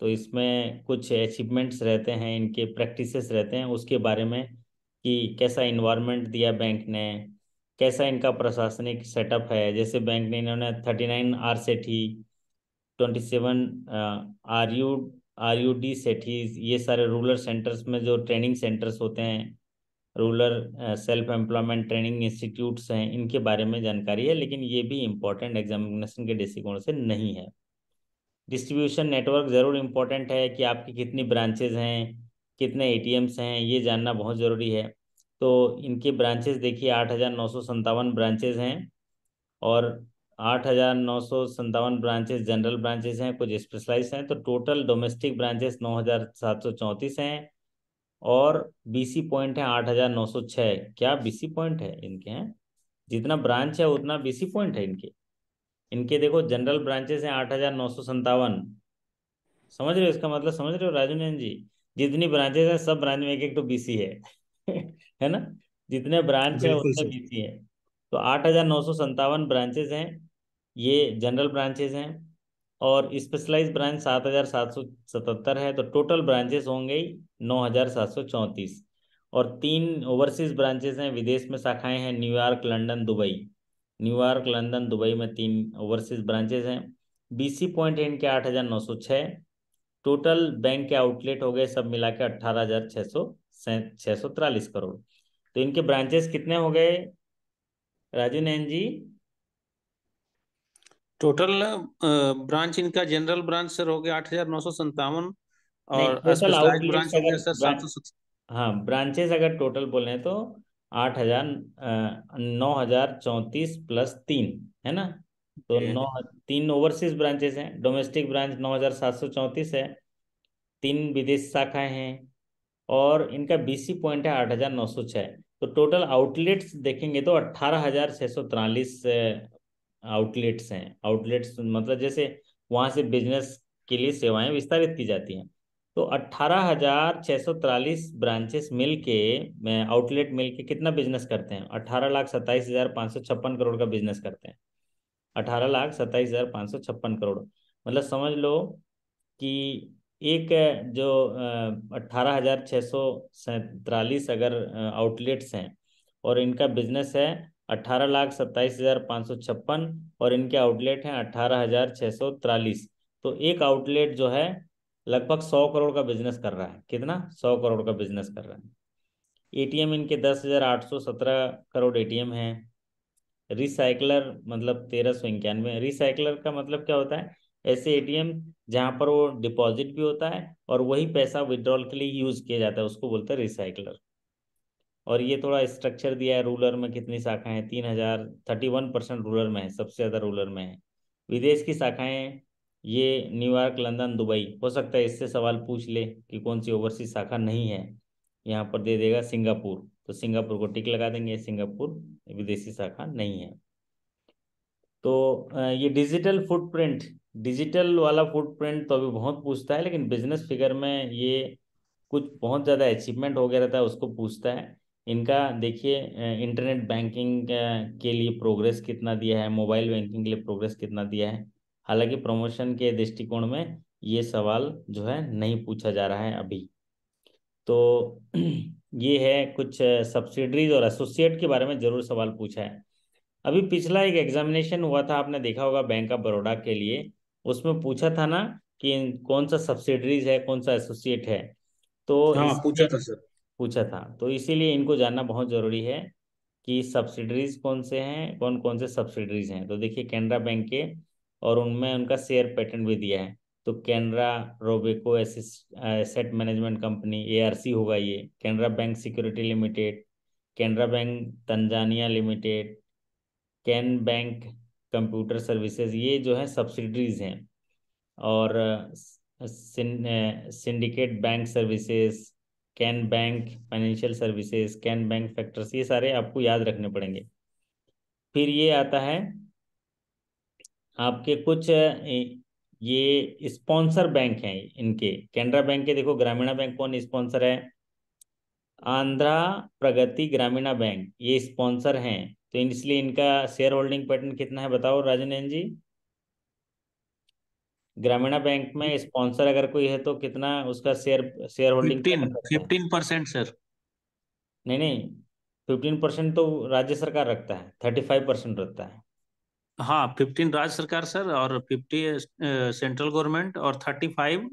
तो इसमें कुछ अचीवमेंट्स रहते हैं इनके प्रैक्टिसेस रहते हैं उसके बारे में कि कैसा इन्वायरमेंट दिया बैंक ने कैसा इनका प्रशासनिक सेटअप है जैसे बैंक ने इन्होंने thirty nine RSETI twenty seven R U R U D SETIs ये सारे रूरल सेंटर्स में जो ट्रेनिंग सेंटर्स होते हैं rural self employment training institutes हैं इनके बारे में जानकारी है लेकिन ये भी इम्पोर्टेंट एग्जामिनेशन के दृष्टिकोण से नहीं है डिस्ट्रीब्यूशन नेटवर्क ज़रूर इम्पोर्टेंट है कि आपकी कितनी ब्रांचेज हैं कितने ए हैं ये जानना बहुत ज़रूरी है तो इनके ब्रांचेज देखिए आठ हज़ार नौ सौ संतावन ब्रांचेज हैं और आठ हज़ार नौ सौ संतावन ब्रांचेज जनरल ब्रांचेज हैं कुछ स्पेशलाइज हैं तो टोटल डोमेस्टिक ब्रांचेस नौ हज़ार सात सौ चौंतीस हैं और बीसी पॉइंट है आठ हज़ार नौ सौ छः क्या बीसी पॉइंट है इनके हैं जितना ब्रांच है उतना बीसी पॉइंट है इनके इनके देखो जनरल ब्रांचेस हैं आठ हज़ार नौ सौ संतावन समझ रहे हो इसका मतलब समझ रहे हो राजू नैन जी जितनी ब्रांचेस हैं सब ब्रांच में एक एक तो बीसी है है ना जितने ब्रांच है उतने बीसी है तो आठ हज़ार नौ सौ संतावन ब्रांचेज हैं ये जनरल ब्रांचेज हैं और स्पेशलाइज ब्रांच सात हज़ार सात सौ सतहत्तर है तो टोटल ब्रांचेस होंगे नौ हज़ार सात सौ चौंतीस और तीन ओवरसीज ब्रांचेस हैं विदेश में शाखाएं हैं New York London Dubai New York London Dubai में तीन ओवरसीज ब्रांचेस हैं बीसी पॉइंट है इनके आठ हज़ार नौ सौ छः टोटल बैंक के आउटलेट हो गए सब मिला के अट्ठारह हज़ार छः सौ छः सौ तिरालीस करोड़ तो इनके ब्रांचेस कितने हो गए राजू नैन जी टोटल ब्रांच इनका जनरल ब्रांच सर हो गया आठ हजार नौ सौ संतावन और ब्रांच हाँ ब्रांचेस अगर टोटल बोले तो आठ हजार नौ हजार चौंतीस प्लस तीन है ना तो नौ तीन ओवरसीज ब्रांचेस हैं डोमेस्टिक ब्रांच नौ हजार सात सौ चौंतीस है तीन विदेश शाखाएं हैं और इनका बीसी पॉइंट है आठ हजार नौ सौ छः तो टोटल आउटलेट्स देखेंगे तो अट्ठारह हजार छः सौ तिरालीस आउटलेट्स हैं आउटलेट्स मतलब जैसे वहाँ से बिजनेस के लिए सेवाएं विस्तारित की जाती हैं तो अट्ठारह हजार छः सौ तिरालीस ब्रांचेस मिल के आउटलेट मिल के कितना बिजनेस करते हैं अट्ठारह लाख सत्ताईस हजार पाँच सौ छप्पन करोड़ का बिजनेस करते हैं अठारह लाख सत्ताईस हजार पाँच सौ छप्पन करोड़ मतलब समझ लो कि एक जो अट्ठारह हजार छः सौ सैतालीस अगर आउटलेट्स हैं और इनका बिजनेस है अट्ठारह लाख सत्ताईस हजार पाँच सौ छप्पन और इनके आउटलेट हैं अट्ठारह हजार छः सौ तिरालीस तो एक आउटलेट जो है लगभग सौ करोड़ का बिजनेस कर रहा है कितना सौ करोड़ का बिजनेस कर रहा है एटीएम इनके दस हजार आठ सौ सत्रह करोड़ एटीएम हैं रिसाइकलर मतलब तेरह सौ इक्यानवे रिसाइकलर का मतलब क्या होता है ऐसे एटीएम जहाँ पर वो डिपॉजिट भी होता है और वही पैसा विदड्रॉल के लिए यूज किया जाता है उसको बोलते हैं रिसाइकलर और ये थोड़ा स्ट्रक्चर दिया है रूलर में कितनी शाखाएं तीन हजार थर्टी वन परसेंट रूलर में है सबसे ज़्यादा रूलर में है विदेश की शाखाएं ये न्यूयॉर्क लंदन दुबई हो सकता है इससे सवाल पूछ ले कि कौन सी ओवरसीज शाखा नहीं है यहाँ पर दे देगा सिंगापुर तो सिंगापुर को टिक लगा देंगे सिंगापुर विदेशी शाखा नहीं है तो ये डिजिटल फुटप्रिंट डिजिटल वाला फुटप्रिंट तो अभी बहुत पूछता है लेकिन बिजनेस फिगर में ये कुछ बहुत ज़्यादा अचीवमेंट हो गया रहता है उसको पूछता है इनका देखिए इंटरनेट बैंकिंग के लिए प्रोग्रेस कितना दिया है मोबाइल बैंकिंग के लिए प्रोग्रेस कितना दिया है हालांकि प्रमोशन के दृष्टिकोण में ये सवाल जो है नहीं पूछा जा रहा है अभी तो ये है कुछ सब्सिडरीज और एसोसिएट के बारे में ज़रूर सवाल पूछा है अभी पिछला एक एग्जामिनेशन हुआ था आपने देखा होगा बैंक ऑफ बड़ोडा के लिए उसमें पूछा था ना कि कौन सा सब्सिडरीज है कौन सा एसोसिएट है तो हाँ, पूछा था सर पूछा था तो इसीलिए इनको जानना बहुत ज़रूरी है कि सब्सिडरीज कौन से हैं कौन कौन से सब्सिडरीज हैं तो देखिए कैनरा बैंक के और उनमें उनका शेयर पैटर्न भी दिया है तो Canara Robeco asset management company ए होगा ये Canara bank security limited Canara bank Tanzania limited Canbank computer services ये जो है सब्सिडरीज हैं और Syndicate bank services Canbank financial services Canbank factors ये सारे आपको याद रखने पड़ेंगे फिर ये आता है आपके कुछ ये स्पॉन्सर बैंक हैं इनके कैनरा बैंक के देखो ग्रामीणा बैंक कौन स्पॉन्सर है आंध्रा प्रगति ग्रामीणा बैंक ये स्पॉन्सर हैं तो इसलिए इनका शेयर होल्डिंग पैटर्न कितना है बताओ राजन जी ग्रामीण बैंक में स्पॉन्सर अगर कोई है तो कितना उसका share share holding fifteen percent sir नहीं नहीं फिफ्टीन परसेंट तो राज्य सरकार रखता है थर्टी फाइव परसेंट रखता है हाँ फिफ्टीन राज्य सरकार सर और फिफ्टी सेंट्रल गवर्नमेंट और thirty five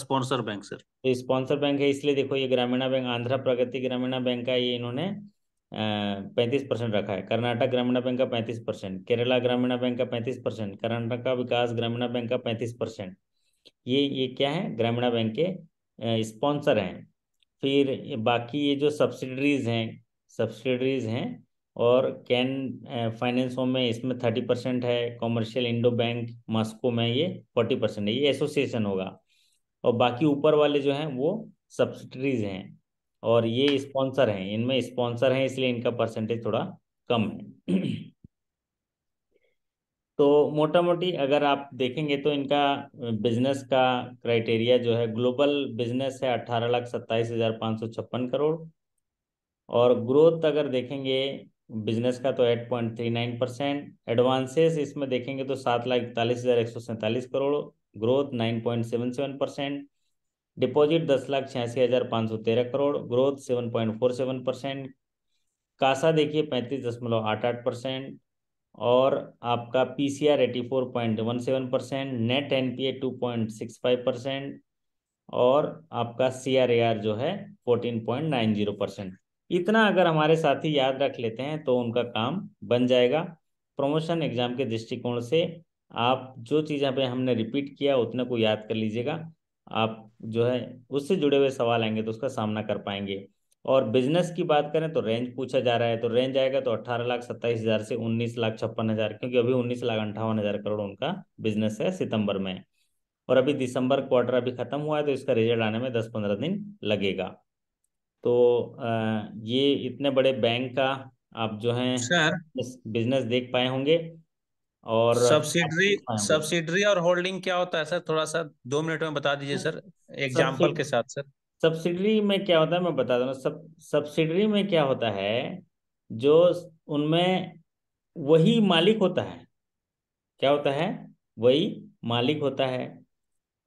sponsor bank sir sponsor bank है इसलिए देखो ये ग्रामीण बैंक आंध्र प्रगति ग्रामीण बैंक का ये इन्होंने पैंतीस परसेंट रखा है कर्नाटक ग्रामीण बैंक का पैंतीस परसेंट केरला ग्रामीण बैंक का पैंतीस परसेंट कर्नाटका विकास ग्रामीण बैंक का पैंतीस परसेंट ये ये क्या है ग्रामीण बैंक के स्पॉन्सर हैं फिर बाकी ये जो सब्सिडरीज हैं सब्सिडरीज हैं और कैन फाइनेंस होम में इसमें थर्टी परसेंट है कॉमर्शियल इंडो बैंक मास्को में ये फोर्टी परसेंट है ये एसोसिएशन होगा और बाकी ऊपर वाले जो हैं वो सब्सिडरीज हैं और ये स्पॉन्सर हैं इनमें स्पॉन्सर हैं इसलिए इनका परसेंटेज थोड़ा कम है तो मोटा मोटी अगर आप देखेंगे तो इनका बिजनेस का क्राइटेरिया जो है ग्लोबल बिजनेस है अट्ठारह लाख सत्ताईस हजार पाँच सौ छप्पन करोड़ और ग्रोथ अगर देखेंगे बिजनेस का तो eight point three nine percent advances इसमें देखेंगे तो सात लाख इकतालीस हजार एक सौ सैंतालीस crore growth nine point seven seven percent deposit दस लाख छियासी हजार पाँच सौ तेरह crore growth seven point four seven percent CASA देखिए पैंतीस दशमलव आठ आठ परसेंट और आपका P C R eighty four point one seven percent net N P A two point six five percent और आपका सी आर ए आर जो है fourteen point nine zero percent इतना अगर हमारे साथी याद रख लेते हैं तो उनका काम बन जाएगा प्रमोशन एग्जाम के दृष्टिकोण से आप जो चीज़ पे हमने रिपीट किया उतने को याद कर लीजिएगा आप जो है उससे जुड़े हुए सवाल आएंगे तो उसका सामना कर पाएंगे और बिजनेस की बात करें तो रेंज पूछा जा रहा है तो रेंज आएगा तो अट्ठारह लाख सत्ताईस हजार से उन्नीस लाख छप्पन हजार क्योंकि अभी उन्नीस लाख अंठावन हजार करोड़ उनका बिजनेस है सितंबर में और अभी दिसंबर क्वार्टर अभी खत्म हुआ है तो इसका रिजल्ट आने में दस पंद्रह दिन लगेगा तो ये इतने बड़े बैंक का आप जो है बिजनेस देख पाए होंगे और सब्सिडरी सब्सिडरी और होल्डिंग क्या होता है सर थोड़ा सा दो मिनट में बता दीजिए सर एग्जाम्पल के साथ सर सब्सिडरी में क्या होता है मैं बता दूंगा सब सब्सिडरी में क्या होता है जो उनमें वही मालिक होता है क्या होता है वही मालिक होता है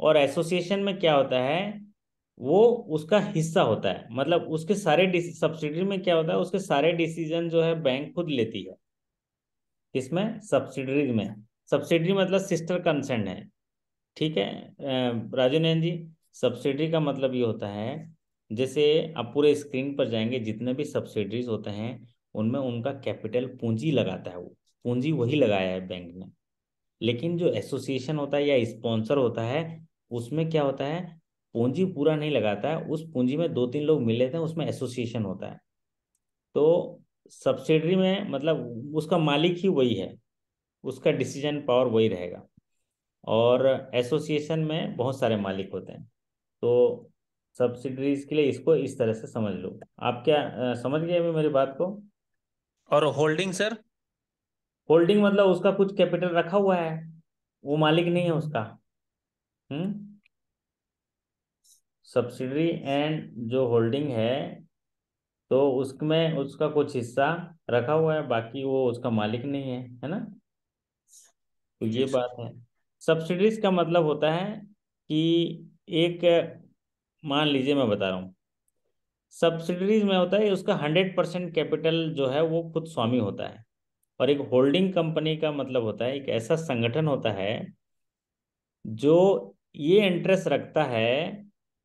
और एसोसिएशन में क्या होता है वो उसका हिस्सा होता है मतलब उसके सारे सब्सिडरी में क्या होता है उसके सारे डिसीजन जो है बैंक खुद लेती है किसमें सब्सिडरीज में सब्सिडरी मतलब सिस्टर कंसर्न है ठीक है राजू नैन जी सब्सिडरी का मतलब ये होता है जैसे आप पूरे स्क्रीन पर जाएंगे जितने भी सब्सिडरीज होते हैं उनमें उनका कैपिटल पूंजी लगाता है वो पूंजी वही लगाया है बैंक ने लेकिन जो एसोसिएशन होता है या स्पॉन्सर होता है उसमें क्या होता है पूंजी पूरा नहीं लगाता है उस पूंजी में दो तीन लोग मिले थे उसमें एसोसिएशन होता है तो सब्सिडरी में मतलब उसका मालिक ही वही है उसका डिसीजन पावर वही रहेगा और एसोसिएशन में बहुत सारे मालिक होते हैं तो सब्सिडरीज के लिए इसको इस तरह से समझ लो आप क्या आ, समझ गए अभी मेरी बात को और होल्डिंग सर होल्डिंग मतलब उसका कुछ कैपिटल रखा हुआ है वो मालिक नहीं है उसका हम्म सब्सिडरी एंड जो होल्डिंग है तो उसमें उसका कुछ हिस्सा रखा हुआ है बाकी वो उसका मालिक नहीं है है ना तो ये अच्छा। बात है सब्सिडीज का मतलब होता है कि एक मान लीजिए मैं बता रहा हूँ सब्सिडीज में होता है उसका हंड्रेड परसेंट कैपिटल जो है वो खुद स्वामी होता है और एक होल्डिंग कंपनी का मतलब होता है एक ऐसा संगठन होता है जो ये इंटरेस्ट रखता है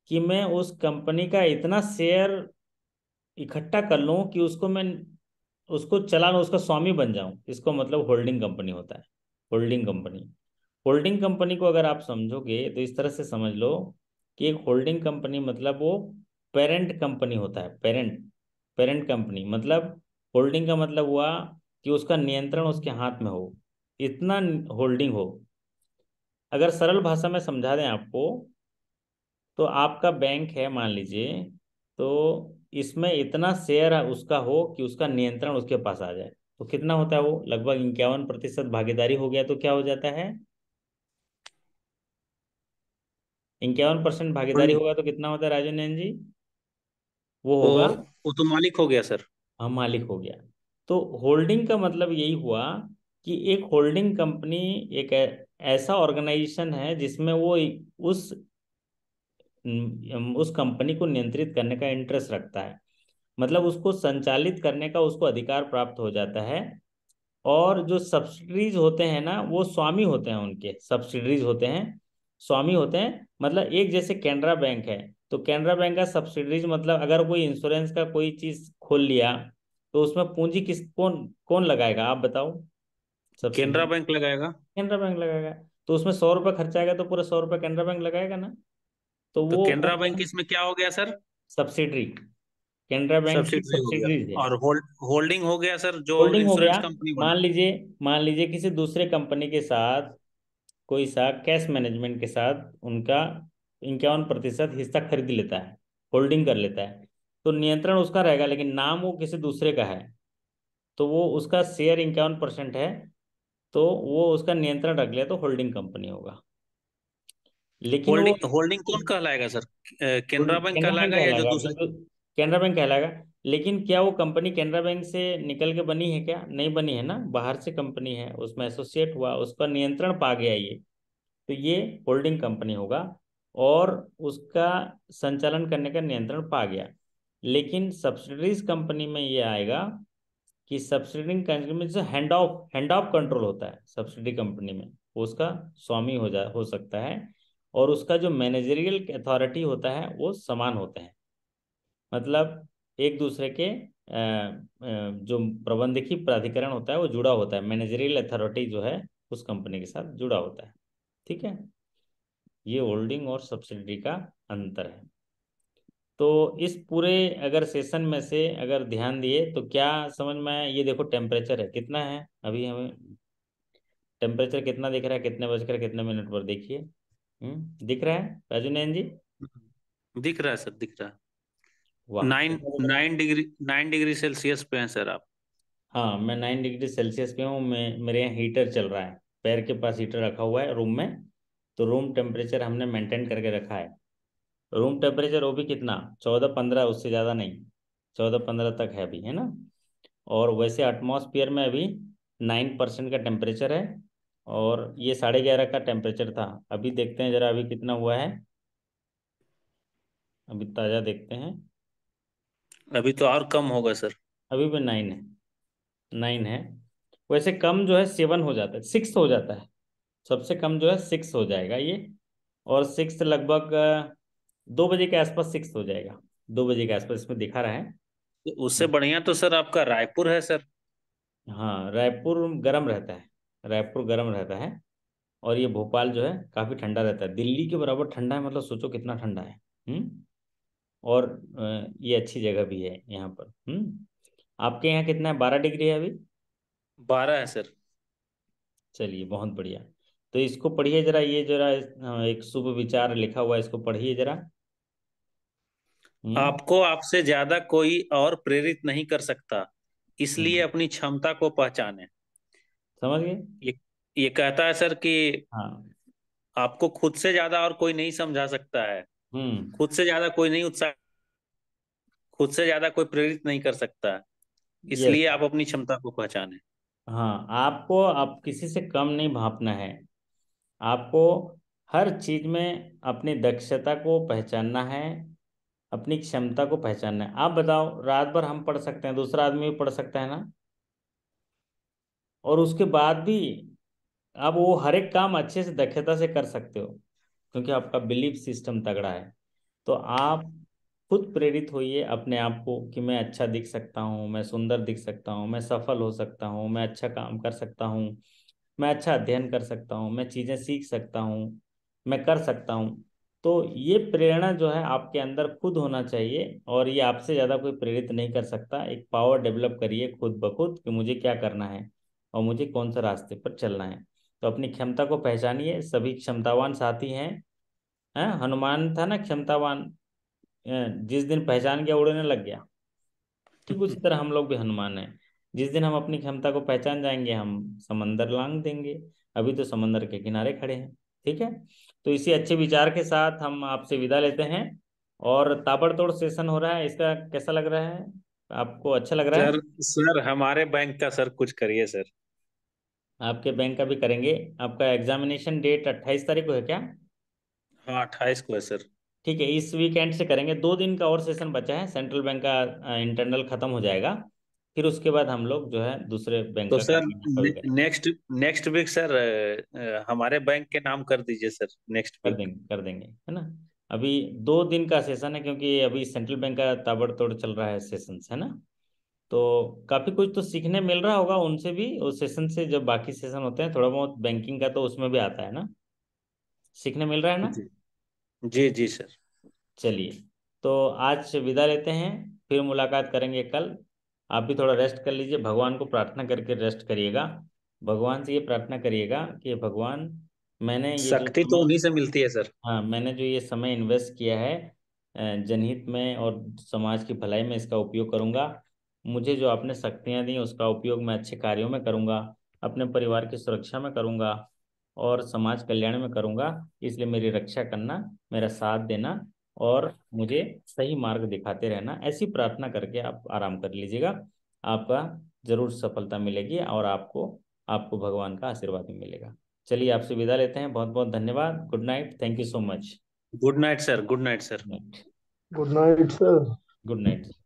कि मैं उस कंपनी का इतना शेयर इकट्ठा कर लूँ कि उसको मैं उसको चला लूँ उसका स्वामी बन जाऊं इसको मतलब होल्डिंग कंपनी होता है होल्डिंग कंपनी होल्डिंग कंपनी को अगर आप समझोगे तो इस तरह से समझ लो कि एक होल्डिंग कंपनी मतलब वो पेरेंट कंपनी होता है पेरेंट पेरेंट कंपनी मतलब होल्डिंग का मतलब हुआ कि उसका नियंत्रण उसके हाथ में हो इतना होल्डिंग हो अगर सरल भाषा में समझा दें आपको तो आपका बैंक है मान लीजिए तो इसमें इतना शेयर उसका हो कि उसका नियंत्रण उसके पास आ जाए तो कितना होता है वो लगभग इक्यावन प्रतिशत भागीदारी हो गया तो क्या हो जाता है इक्यावन परसेंट भागीदारी हाँ। होगा तो कितना होता है राजू नैन जी वो होगा वो तो मालिक हो गया सर हाँ मालिक हो गया तो होल्डिंग का मतलब यही हुआ कि एक होल्डिंग कंपनी एक ऐसा ऑर्गेनाइजेशन है जिसमें वो उस उस कंपनी को नियंत्रित करने का इंटरेस्ट रखता है मतलब उसको संचालित करने का उसको अधिकार प्राप्त हो जाता है और जो सब्सिडीज होते हैं ना वो स्वामी होते हैं उनके सब्सिडीज होते हैं स्वामी होते हैं मतलब एक जैसे कैनरा बैंक है तो कैनरा बैंक का सब्सिडीज मतलब अगर कोई इंश्योरेंस का कोई चीज खोल लिया तो उसमें पूंजी किस कौन कौन लगाएगा आप बताओ कैनरा बैंक लगाएगा कैनरा बैंक लगाएगा तो उसमें सौ रुपये खर्चा आएगा तो पूरा सौ रुपये कैनरा बैंक लगाएगा ना तो, तो वो केनरा तो बैंक इसमें क्या हो गया sir subsidiary Canara bank subsidiary और होल्ड होल्डिंग हो गया सर जो होल्डिंग हो गया मान लीजिए मान लीजिए किसी दूसरे कंपनी के साथ कोई सा कैश मैनेजमेंट के साथ उनका इक्यावन प्रतिशत हिस्सा खरीद लेता है होल्डिंग कर लेता है तो नियंत्रण उसका रहेगा लेकिन नाम वो किसी दूसरे का है तो वो उसका शेयर इक्यावन परसेंट है तो वो उसका नियंत्रण रख लिया तो होल्डिंग कंपनी होगा लेकिन होल्डिंग होल्डिंग कौन कहलाएगा सर केनरा बैंक कहलाएगा या जो दूसरा केनरा बैंक कहलाएगा लेकिन क्या वो कंपनी केनरा बैंक से निकल के बनी है क्या नहीं बनी है ना बाहर से कंपनी है उसमें एसोसिएट हुआ उस पर नियंत्रण पा गया ये तो ये होल्डिंग कंपनी होगा और उसका संचालन करने का नियंत्रण पा गया लेकिन सब्सिडरीज कंपनी में ये आएगा कि सब्सिडी कंपनी में जो hand of hand of control होता है सब्सिडी कंपनी में उसका स्वामी हो जा हो सकता है और उसका जो मैनेजरियल अथॉरिटी होता है वो समान होते हैं मतलब एक दूसरे के जो प्रबंधकी प्राधिकरण होता है वो जुड़ा होता है मैनेजरियल अथॉरिटी जो है उस कंपनी के साथ जुड़ा होता है ठीक है ये होल्डिंग और सब्सिडी का अंतर है तो इस पूरे अगर सेशन में से अगर ध्यान दिए तो क्या समझ में आया ये देखो टेम्परेचर है कितना है अभी हमें टेम्परेचर कितना दिख रहा है कितने बजकर कितने मिनट पर देखिए हम्म, दिख रहा है राजू नयन जी हम्म, दिख रहा है सर दिख रहा है nine nine degree nine degree Celsius पे हैं सर आप हाँ मैं नाइन डिग्री सेल्सियस पे हूँ मैं मेरे यहाँ हीटर चल रहा है पैर के पास हीटर रखा हुआ है रूम में तो रूम टेम्परेचर हमने मेंटेन करके रखा है रूम टेम्परेचर वो भी कितना चौदह पंद्रह उससे ज़्यादा नहीं चौदह पंद्रह तक है अभी है ना और वैसे एटमोसफियर में अभी नाइन परसेंट का टेम्परेचर है और ये साढ़े ग्यारह का टेम्परेचर था अभी देखते हैं ज़रा अभी कितना हुआ है अभी ताज़ा देखते हैं अभी तो और कम होगा सर अभी भी नाइन है नाइन है वैसे कम जो है सेवन हो जाता है सिक्स हो जाता है सबसे कम जो है सिक्स हो जाएगा ये और सिक्स लगभग दो बजे के आसपास सिक्स हो जाएगा दो बजे के आसपास इसमें दिखा रहा है उससे बढ़िया तो सर आपका रायपुर है सर हाँ रायपुर गर्म रहता है रायपुर गर्म रहता है और ये भोपाल जो है काफ़ी ठंडा रहता है दिल्ली के बराबर ठंडा है मतलब सोचो कितना ठंडा है हुँ? हम्म? और ये अच्छी जगह भी है यहाँ पर हुँ? हम्म? आपके यहाँ कितना है बारह डिग्री है अभी बारह है सर चलिए बहुत बढ़िया तो इसको पढ़िए जरा ये जरा एक शुभ विचार लिखा हुआ है इसको पढ़िए जरा हम्म? आपको आपसे ज्यादा कोई और प्रेरित नहीं कर सकता इसलिए अपनी क्षमता को पहचाने समझ गए ये ये कहता है सर कि हाँ आपको खुद से ज्यादा और कोई नहीं समझा सकता है हम्म खुद से ज्यादा कोई नहीं उत्साह खुद से ज्यादा कोई प्रेरित नहीं कर सकता इसलिए आप अपनी क्षमता को पहचाने हाँ आपको आप किसी से कम नहीं भापना है आपको हर चीज में अपनी दक्षता को पहचानना है अपनी क्षमता को पहचानना है आप बताओ रात भर हम पढ़ सकते हैं दूसरा आदमी भी पढ़ सकता है ना और उसके बाद भी आप वो हर एक काम अच्छे से दक्षता से कर सकते हो क्योंकि आपका बिलीफ सिस्टम तगड़ा है तो आप खुद प्रेरित होइए अपने आप को कि मैं अच्छा दिख सकता हूँ मैं सुंदर दिख सकता हूँ मैं सफल हो सकता हूँ मैं अच्छा काम कर सकता हूँ मैं अच्छा अध्ययन कर सकता हूँ मैं चीज़ें सीख सकता हूँ मैं कर सकता हूँ तो ये प्रेरणा जो है आपके अंदर खुद होना चाहिए और ये आपसे ज़्यादा कोई प्रेरित नहीं कर सकता एक पावर डेवलप करिए खुद ब खुद कि मुझे क्या करना है और मुझे कौन सा रास्ते पर चलना है तो अपनी क्षमता को पहचानिए सभी क्षमतावान साथी हैं है? हनुमान था ना क्षमतावान जिस दिन पहचान गया उड़ने लग गया ठीक उसी तरह हम लोग भी हनुमान हैं जिस दिन हम अपनी क्षमता को पहचान जाएंगे हम समंदर लांग देंगे अभी तो समंदर के किनारे खड़े हैं ठीक है तो इसी अच्छे विचार के साथ हम आपसे विदा लेते हैं और ताबड़तोड़ सेशन हो रहा है इसका कैसा लग रहा है आपको अच्छा लग रहा है सर हमारे बैंक का सर कुछ करिए सर आपके बैंक का भी करेंगे आपका एग्जामिनेशन डेट अट्ठाईस तारीख को है क्या हाँ अट्ठाईस को है सर ठीक है इस वीकेंड से करेंगे दो दिन का और सेशन बचा है सेंट्रल बैंक का इंटरनल खत्म हो जाएगा फिर उसके बाद हम लोग जो है दूसरे बैंक तो sir next next week sir हमारे बैंक के नाम कर दीजिए सर नेक्स्ट कर देंगे कर देंगे है ना अभी दो दिन का सेशन है क्योंकि अभी सेंट्रल बैंक का ताबड़तोड़ चल रहा है सेशन है ना तो काफ़ी कुछ तो सीखने मिल रहा होगा उनसे भी उस सेशन से जब बाकी सेशन होते हैं थोड़ा बहुत बैंकिंग का तो उसमें भी आता है ना सीखने मिल रहा है ना जी जी सर चलिए तो आज विदा लेते हैं फिर मुलाकात करेंगे कल आप भी थोड़ा रेस्ट कर लीजिए भगवान को प्रार्थना करके रेस्ट करिएगा भगवान से ये प्रार्थना करिएगा कि भगवान मैंने शक्ति तो उन्हीं से मिलती है सर हाँ मैंने जो ये समय इन्वेस्ट किया है जनहित में और समाज की भलाई में इसका उपयोग करूंगा मुझे जो आपने शक्तियाँ दी उसका उपयोग मैं अच्छे कार्यों में करूंगा अपने परिवार की सुरक्षा में करूंगा और समाज कल्याण में करूंगा इसलिए मेरी रक्षा करना मेरा साथ देना और मुझे सही मार्ग दिखाते रहना ऐसी प्रार्थना करके आप आराम कर लीजिएगा आपका जरूर सफलता मिलेगी और आपको आपको भगवान का आशीर्वाद मिलेगा चलिए आपसे विदा लेते हैं बहुत बहुत धन्यवाद good night thank you so much good night sir good night sir good night sir good night